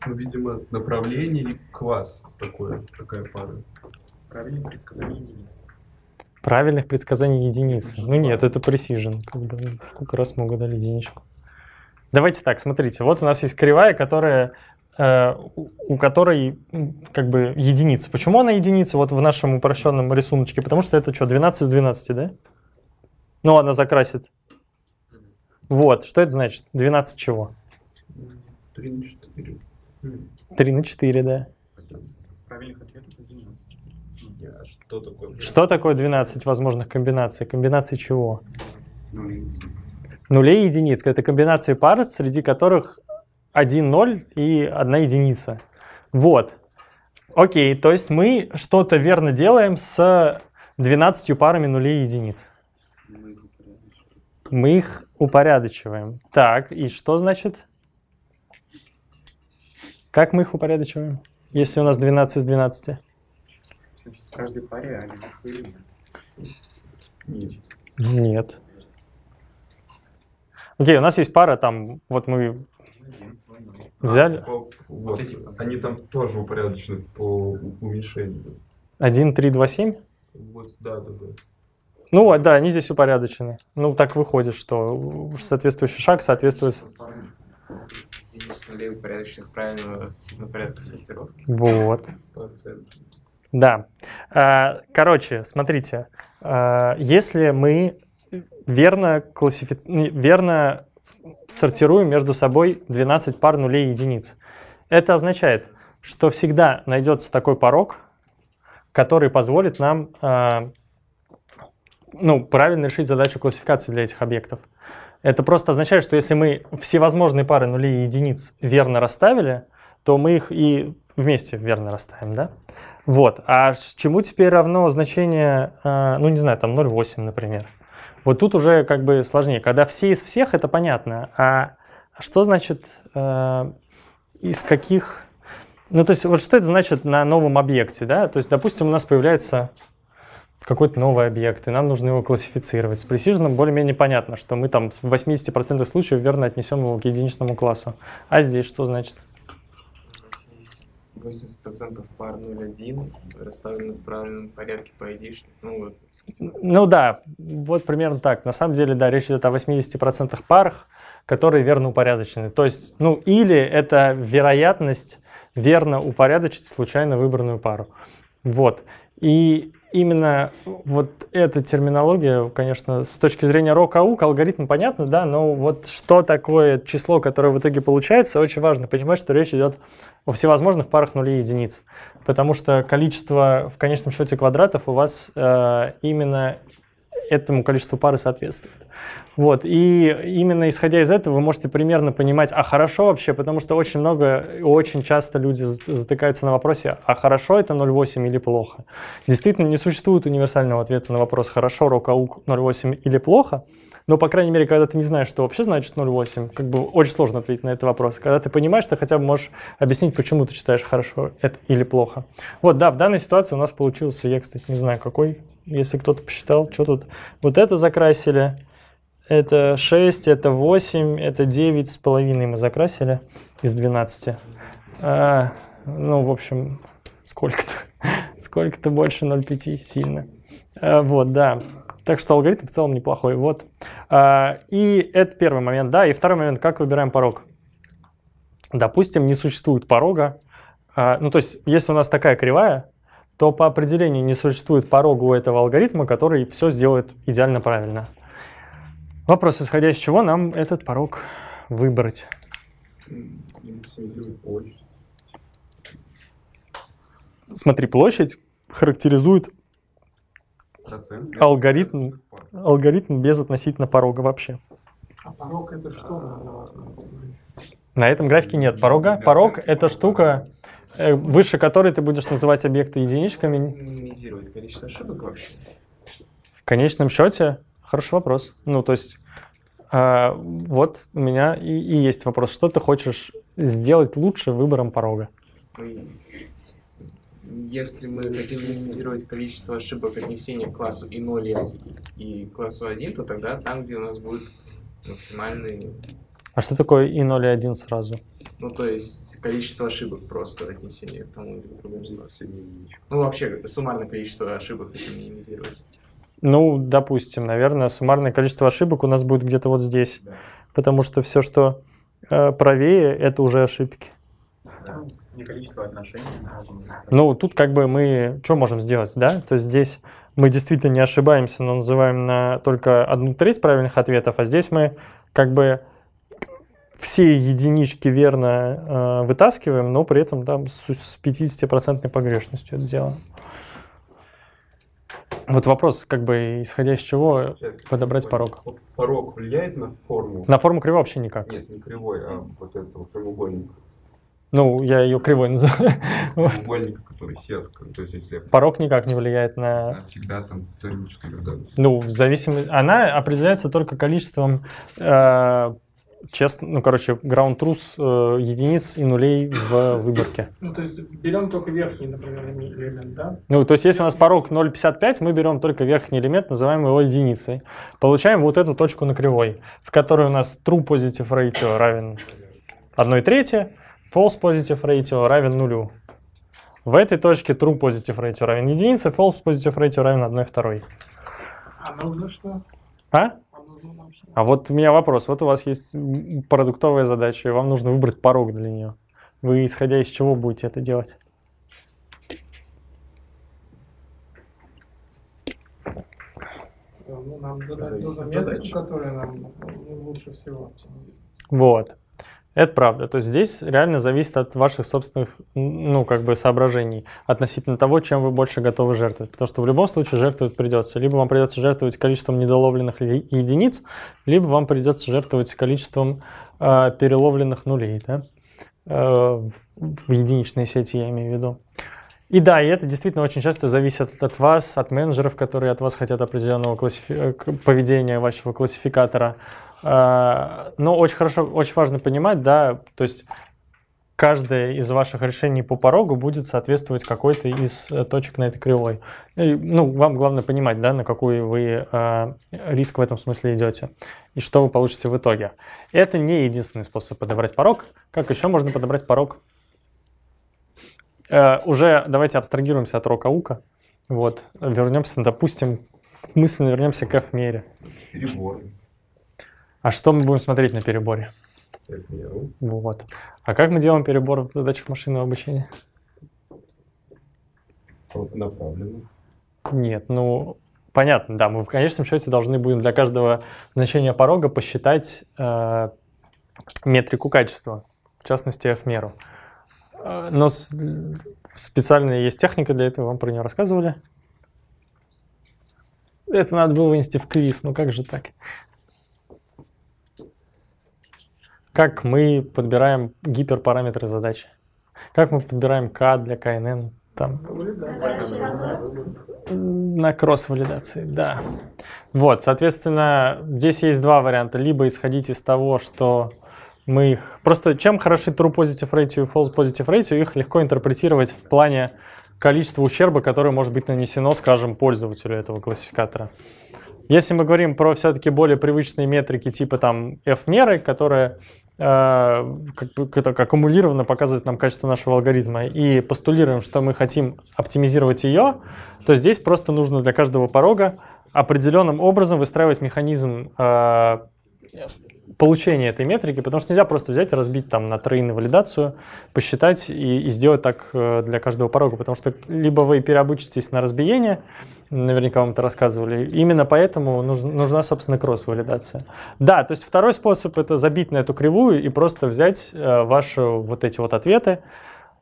Ну, видимо, направление или класс такое, такая пара. Правильно предсказание единицы. Правильных предсказаний единицы. Ну нет, это пресижен. Как бы, ну, сколько раз мы угадали единичку? Давайте так, смотрите, вот у нас есть кривая, которая э, у которой как бы единица. Почему она единица вот в нашем упрощенном рисуночке? Потому что это что, 12 из 12, да? Ну, она закрасит. Вот, что это значит? 12 чего? 3 на 4. 3 на 4, да. Что такое? 12? Что такое 12 возможных комбинаций? Комбинации чего? Нулей. Нулей и единиц. Это комбинации пар, среди которых 1 0 и 1 единица. Вот. Окей, то есть мы что-то верно делаем с 12 парами нулей и единиц. Мы их упорядочиваем. Так, и что значит? Как мы их упорядочиваем, если у нас 12 из 12? В каждой паре а они хуйня. Нет. Нет. Окей, у нас есть пара, там, вот мы взяли. А, вот, эти, они там тоже упорядочены по уменьшению. 1, 3, 2, 7? Вот, да, да, да. Ну, а, да, они здесь упорядочены. Ну, так выходит, что соответствующий шаг соответствует... Здесь нулей упорядоченных правильного на типа, сортировки. Вот. Да. А, короче, смотрите, а, если мы верно, классифи... верно сортируем между собой 12 пар нулей и единиц, это означает, что всегда найдется такой порог, который позволит нам а, ну, правильно решить задачу классификации для этих объектов. Это просто означает, что если мы всевозможные пары нулей и единиц верно расставили, то мы их и вместе верно расставим, да? Вот. А чему теперь равно значение, э, ну не знаю, там 0,8, например. Вот тут уже как бы сложнее. Когда все из всех, это понятно. А что значит э, из каких... Ну, то есть, вот что это значит на новом объекте, да? То есть, допустим, у нас появляется какой-то новый объект, и нам нужно его классифицировать. С Precision более-менее понятно, что мы там в 80% случаев верно отнесем его к единичному классу. А здесь что значит? 80% пар 0,1 расставлены в правильном порядке по id Ну, вот, ну да, вот примерно так. На самом деле, да, речь идет о 80% парах, которые верно упорядочены. То есть, ну или это вероятность верно упорядочить случайно выбранную пару. Вот. И именно вот эта терминология, конечно, с точки зрения рок-аук, алгоритм понятно, да, но вот что такое число, которое в итоге получается, очень важно понимать, что речь идет о всевозможных парах нулей и единиц, потому что количество в конечном счете квадратов у вас э, именно этому количеству пары соответствует. Вот, и именно исходя из этого вы можете примерно понимать, а хорошо вообще, потому что очень много, очень часто люди затыкаются на вопросе, а хорошо это 0,8 или плохо. Действительно, не существует универсального ответа на вопрос, хорошо рокаук 0,8 или плохо, но, по крайней мере, когда ты не знаешь, что вообще значит 0,8, как бы очень сложно ответить на этот вопрос. Когда ты понимаешь, ты хотя бы можешь объяснить, почему ты считаешь хорошо это или плохо. Вот, да, в данной ситуации у нас получился, я, кстати, не знаю, какой, если кто-то посчитал, что тут. Вот это закрасили, это 6, это 8, это 9 с половиной мы закрасили из 12. А, ну, в общем, сколько-то. Сколько-то больше 0,5 сильно. А, вот, да. Так что алгоритм в целом неплохой. Вот. А, и это первый момент, да. И второй момент, как выбираем порог. Допустим, не существует порога. А, ну, то есть, если у нас такая кривая, то по определению не существует порога у этого алгоритма, который все сделает идеально правильно. Вопрос, исходя из чего нам этот порог выбрать? Смотри, площадь характеризует алгоритм, алгоритм без относительно порога вообще. А порог это что? На этом графике нет порога. Порог — это штука, э, выше которой ты будешь называть объекты единичками. Минимизирует количество ошибок вообще. В конечном счете Хороший вопрос. Ну, то есть, э, вот у меня и, и есть вопрос. Что ты хочешь сделать лучше выбором порога? Если мы хотим минимизировать количество ошибок отнесения к классу и 0 и классу 1, то тогда там, где у нас будет максимальный... А что такое и 0 и 1 сразу? Ну, то есть количество ошибок просто отнесения к тому или другому Ну, вообще, суммарное количество ошибок это минимизировать. Ну, допустим, наверное, суммарное количество ошибок у нас будет где-то вот здесь. Да. Потому что все, что э, правее, это уже ошибки. Да. А отношений, ну, тут как бы мы что можем сделать, да? То есть здесь мы действительно не ошибаемся, но называем на только одну треть правильных ответов, а здесь мы как бы все единички верно э, вытаскиваем, но при этом там да, с 50% погрешностью это делаем. Вот вопрос, как бы, исходя из чего Сейчас, подобрать порог. Порог влияет на форму? На форму кривой вообще никак. Нет, не кривой, а вот этого прямоугольника. Ну, я ее кривой называю. Прямоугольник, который сетка. То есть, если... Порог никак не влияет на... Всегда там кто-нибудь Ну, в зависимости... Она определяется только количеством э, честно, ну, короче, ground truth э, единиц и нулей в выборке. Ну, то есть берем только верхний, например, элемент, да? Ну, то есть если у нас порог 0,55, мы берем только верхний элемент, называем его единицей. Получаем вот эту точку на кривой, в которой у нас true positive ratio равен 1 трети, false positive ratio равен нулю. В этой точке true positive ratio равен единице, false positive ratio равен 1 второй. А нужно что? А? А вот у меня вопрос. Вот у вас есть продуктовая задача, и вам нужно выбрать порог для нее. Вы исходя из чего будете это делать? Ну, нам задать задачу, задачу, которая нам ну, лучше всего. Вот. Это правда. То есть здесь реально зависит от ваших собственных, ну, как бы соображений относительно того, чем вы больше готовы жертвовать. Потому что в любом случае жертвовать придется. Либо вам придется жертвовать количеством недоловленных единиц, либо вам придется жертвовать количеством э, переловленных нулей, да? Э, в единичной сети я имею в виду. И да, и это действительно очень часто зависит от вас, от менеджеров, которые от вас хотят определенного классифи... Э, поведения вашего классификатора, Э, Но ну, очень хорошо, очень важно понимать, да, то есть каждое из ваших решений по порогу будет соответствовать какой-то из э, точек на этой кривой. Ну, вам главное понимать, да, на какую вы э, риск в этом смысле идете и что вы получите в итоге. Это не единственный способ подобрать порог. Как еще можно подобрать порог? уже давайте абстрагируемся от рока ука. Вот, вернемся, допустим, мысленно вернемся к F-мере. Перебор. А что мы будем смотреть на переборе? Вот. А как мы делаем перебор в задачах машинного обучения? Направленно. Нет, ну понятно, да, мы в конечном счете должны будем для каждого значения порога посчитать э, метрику качества, в частности, F-меру. Э, но специальная есть техника для этого, вам про нее рассказывали. Это надо было вынести в квиз, ну как же так? как мы подбираем гиперпараметры задачи, как мы подбираем k для КНН. Там. На кросс-валидации, да. Вот, соответственно, здесь есть два варианта. Либо исходить из того, что мы их... Просто чем хороши true positive ratio и false positive ratio, их легко интерпретировать в плане количества ущерба, которое может быть нанесено, скажем, пользователю этого классификатора. Если мы говорим про все-таки более привычные метрики типа там F-меры, которые Э, как, аккумулированно показывает нам качество нашего алгоритма и постулируем, что мы хотим оптимизировать ее, то здесь просто нужно для каждого порога определенным образом выстраивать механизм э, получения этой метрики, потому что нельзя просто взять, и разбить там на тройную валидацию, посчитать и, и сделать так э, для каждого порога, потому что либо вы переобучитесь на разбиение, наверняка вам это рассказывали, именно поэтому нужна, нужна собственно, кросс-валидация. Да, то есть второй способ – это забить на эту кривую и просто взять э, ваши вот эти вот ответы,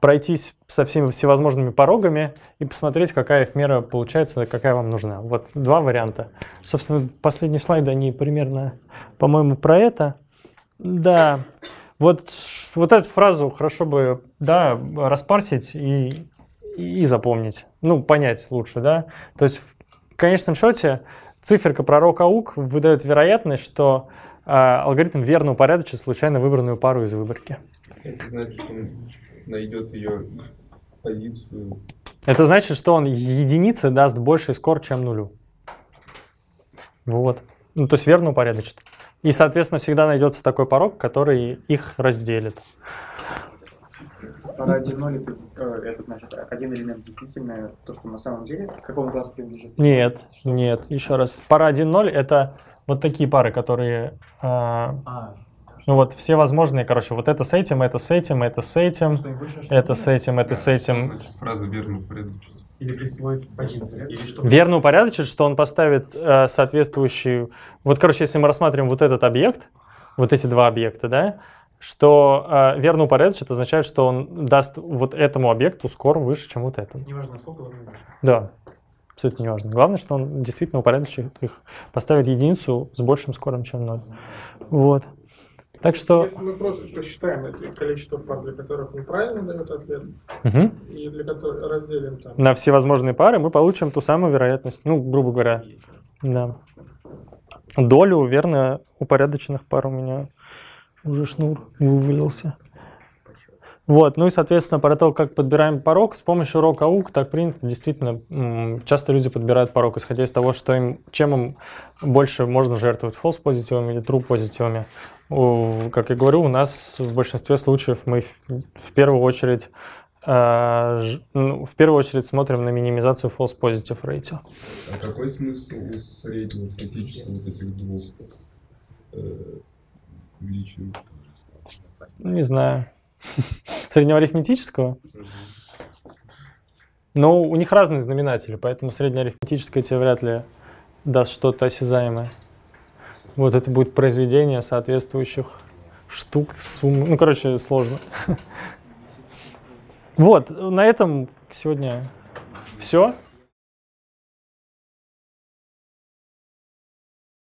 пройтись со всеми всевозможными порогами и посмотреть, какая их мера получается, какая вам нужна. Вот два варианта. Собственно, последние слайды они примерно, по-моему, про это. Да, вот, вот эту фразу хорошо бы, да, распарсить и, и запомнить. Ну, понять лучше, да. То есть в конечном счете циферка про рок-аук выдает вероятность, что э, алгоритм верно упорядочит случайно выбранную пару из выборки. Это значит, найдет ее позицию. Это значит, что он единице даст больше скор, чем нулю. Вот. Ну, то есть верно упорядочит. И, соответственно, всегда найдется такой порог, который их разделит. Ради 0 это, э, это значит один элемент действительно то, что на самом деле к какому классу принадлежит? Нет, нет, еще раз. Пара 1-0 это вот такие пары, которые э, а. а. Ну вот все возможные, короче, вот это с этим, это с этим, это с этим, это с этим, это с этим. Фраза верно упорядочить. Или присвоить позицию. Или что? Верно упорядочить, что он поставит э, соответствующий... Вот, короче, если мы рассматриваем вот этот объект, вот эти два объекта, да, что э, верно упорядочит означает, что он даст вот этому объекту скор выше, чем вот этому. Неважно, сколько он выше. Да, абсолютно неважно. Главное, что он действительно упорядочит их, поставит единицу с большим скором, чем ноль. Вот. Так что... Если мы просто посчитаем это количество пар, для которых он правильно дает ответ, угу. и для которых разделим там... На всевозможные пары мы получим ту самую вероятность, ну, грубо говоря. Есть. Да. Долю верно упорядоченных пар у меня уже шнур вывалился. Вот, ну и, соответственно, про то, как подбираем порог, с помощью рок УК, так принято, действительно, часто люди подбирают порог, исходя из того, что им, чем им больше можно жертвовать, false позитивами или true позитивами. Как я говорю, у нас в большинстве случаев мы в первую очередь э, ну, в первую очередь смотрим на минимизацию false positive ratio. А какой смысл у среднего критического вот этих двух э, величин? Не знаю. Среднего арифметического? Но ну, у них разные знаменатели, поэтому среднеарифметическое тебе вряд ли даст что-то осязаемое. Вот это будет произведение соответствующих штук, сумм. Ну, короче, сложно. Вот, на этом сегодня все.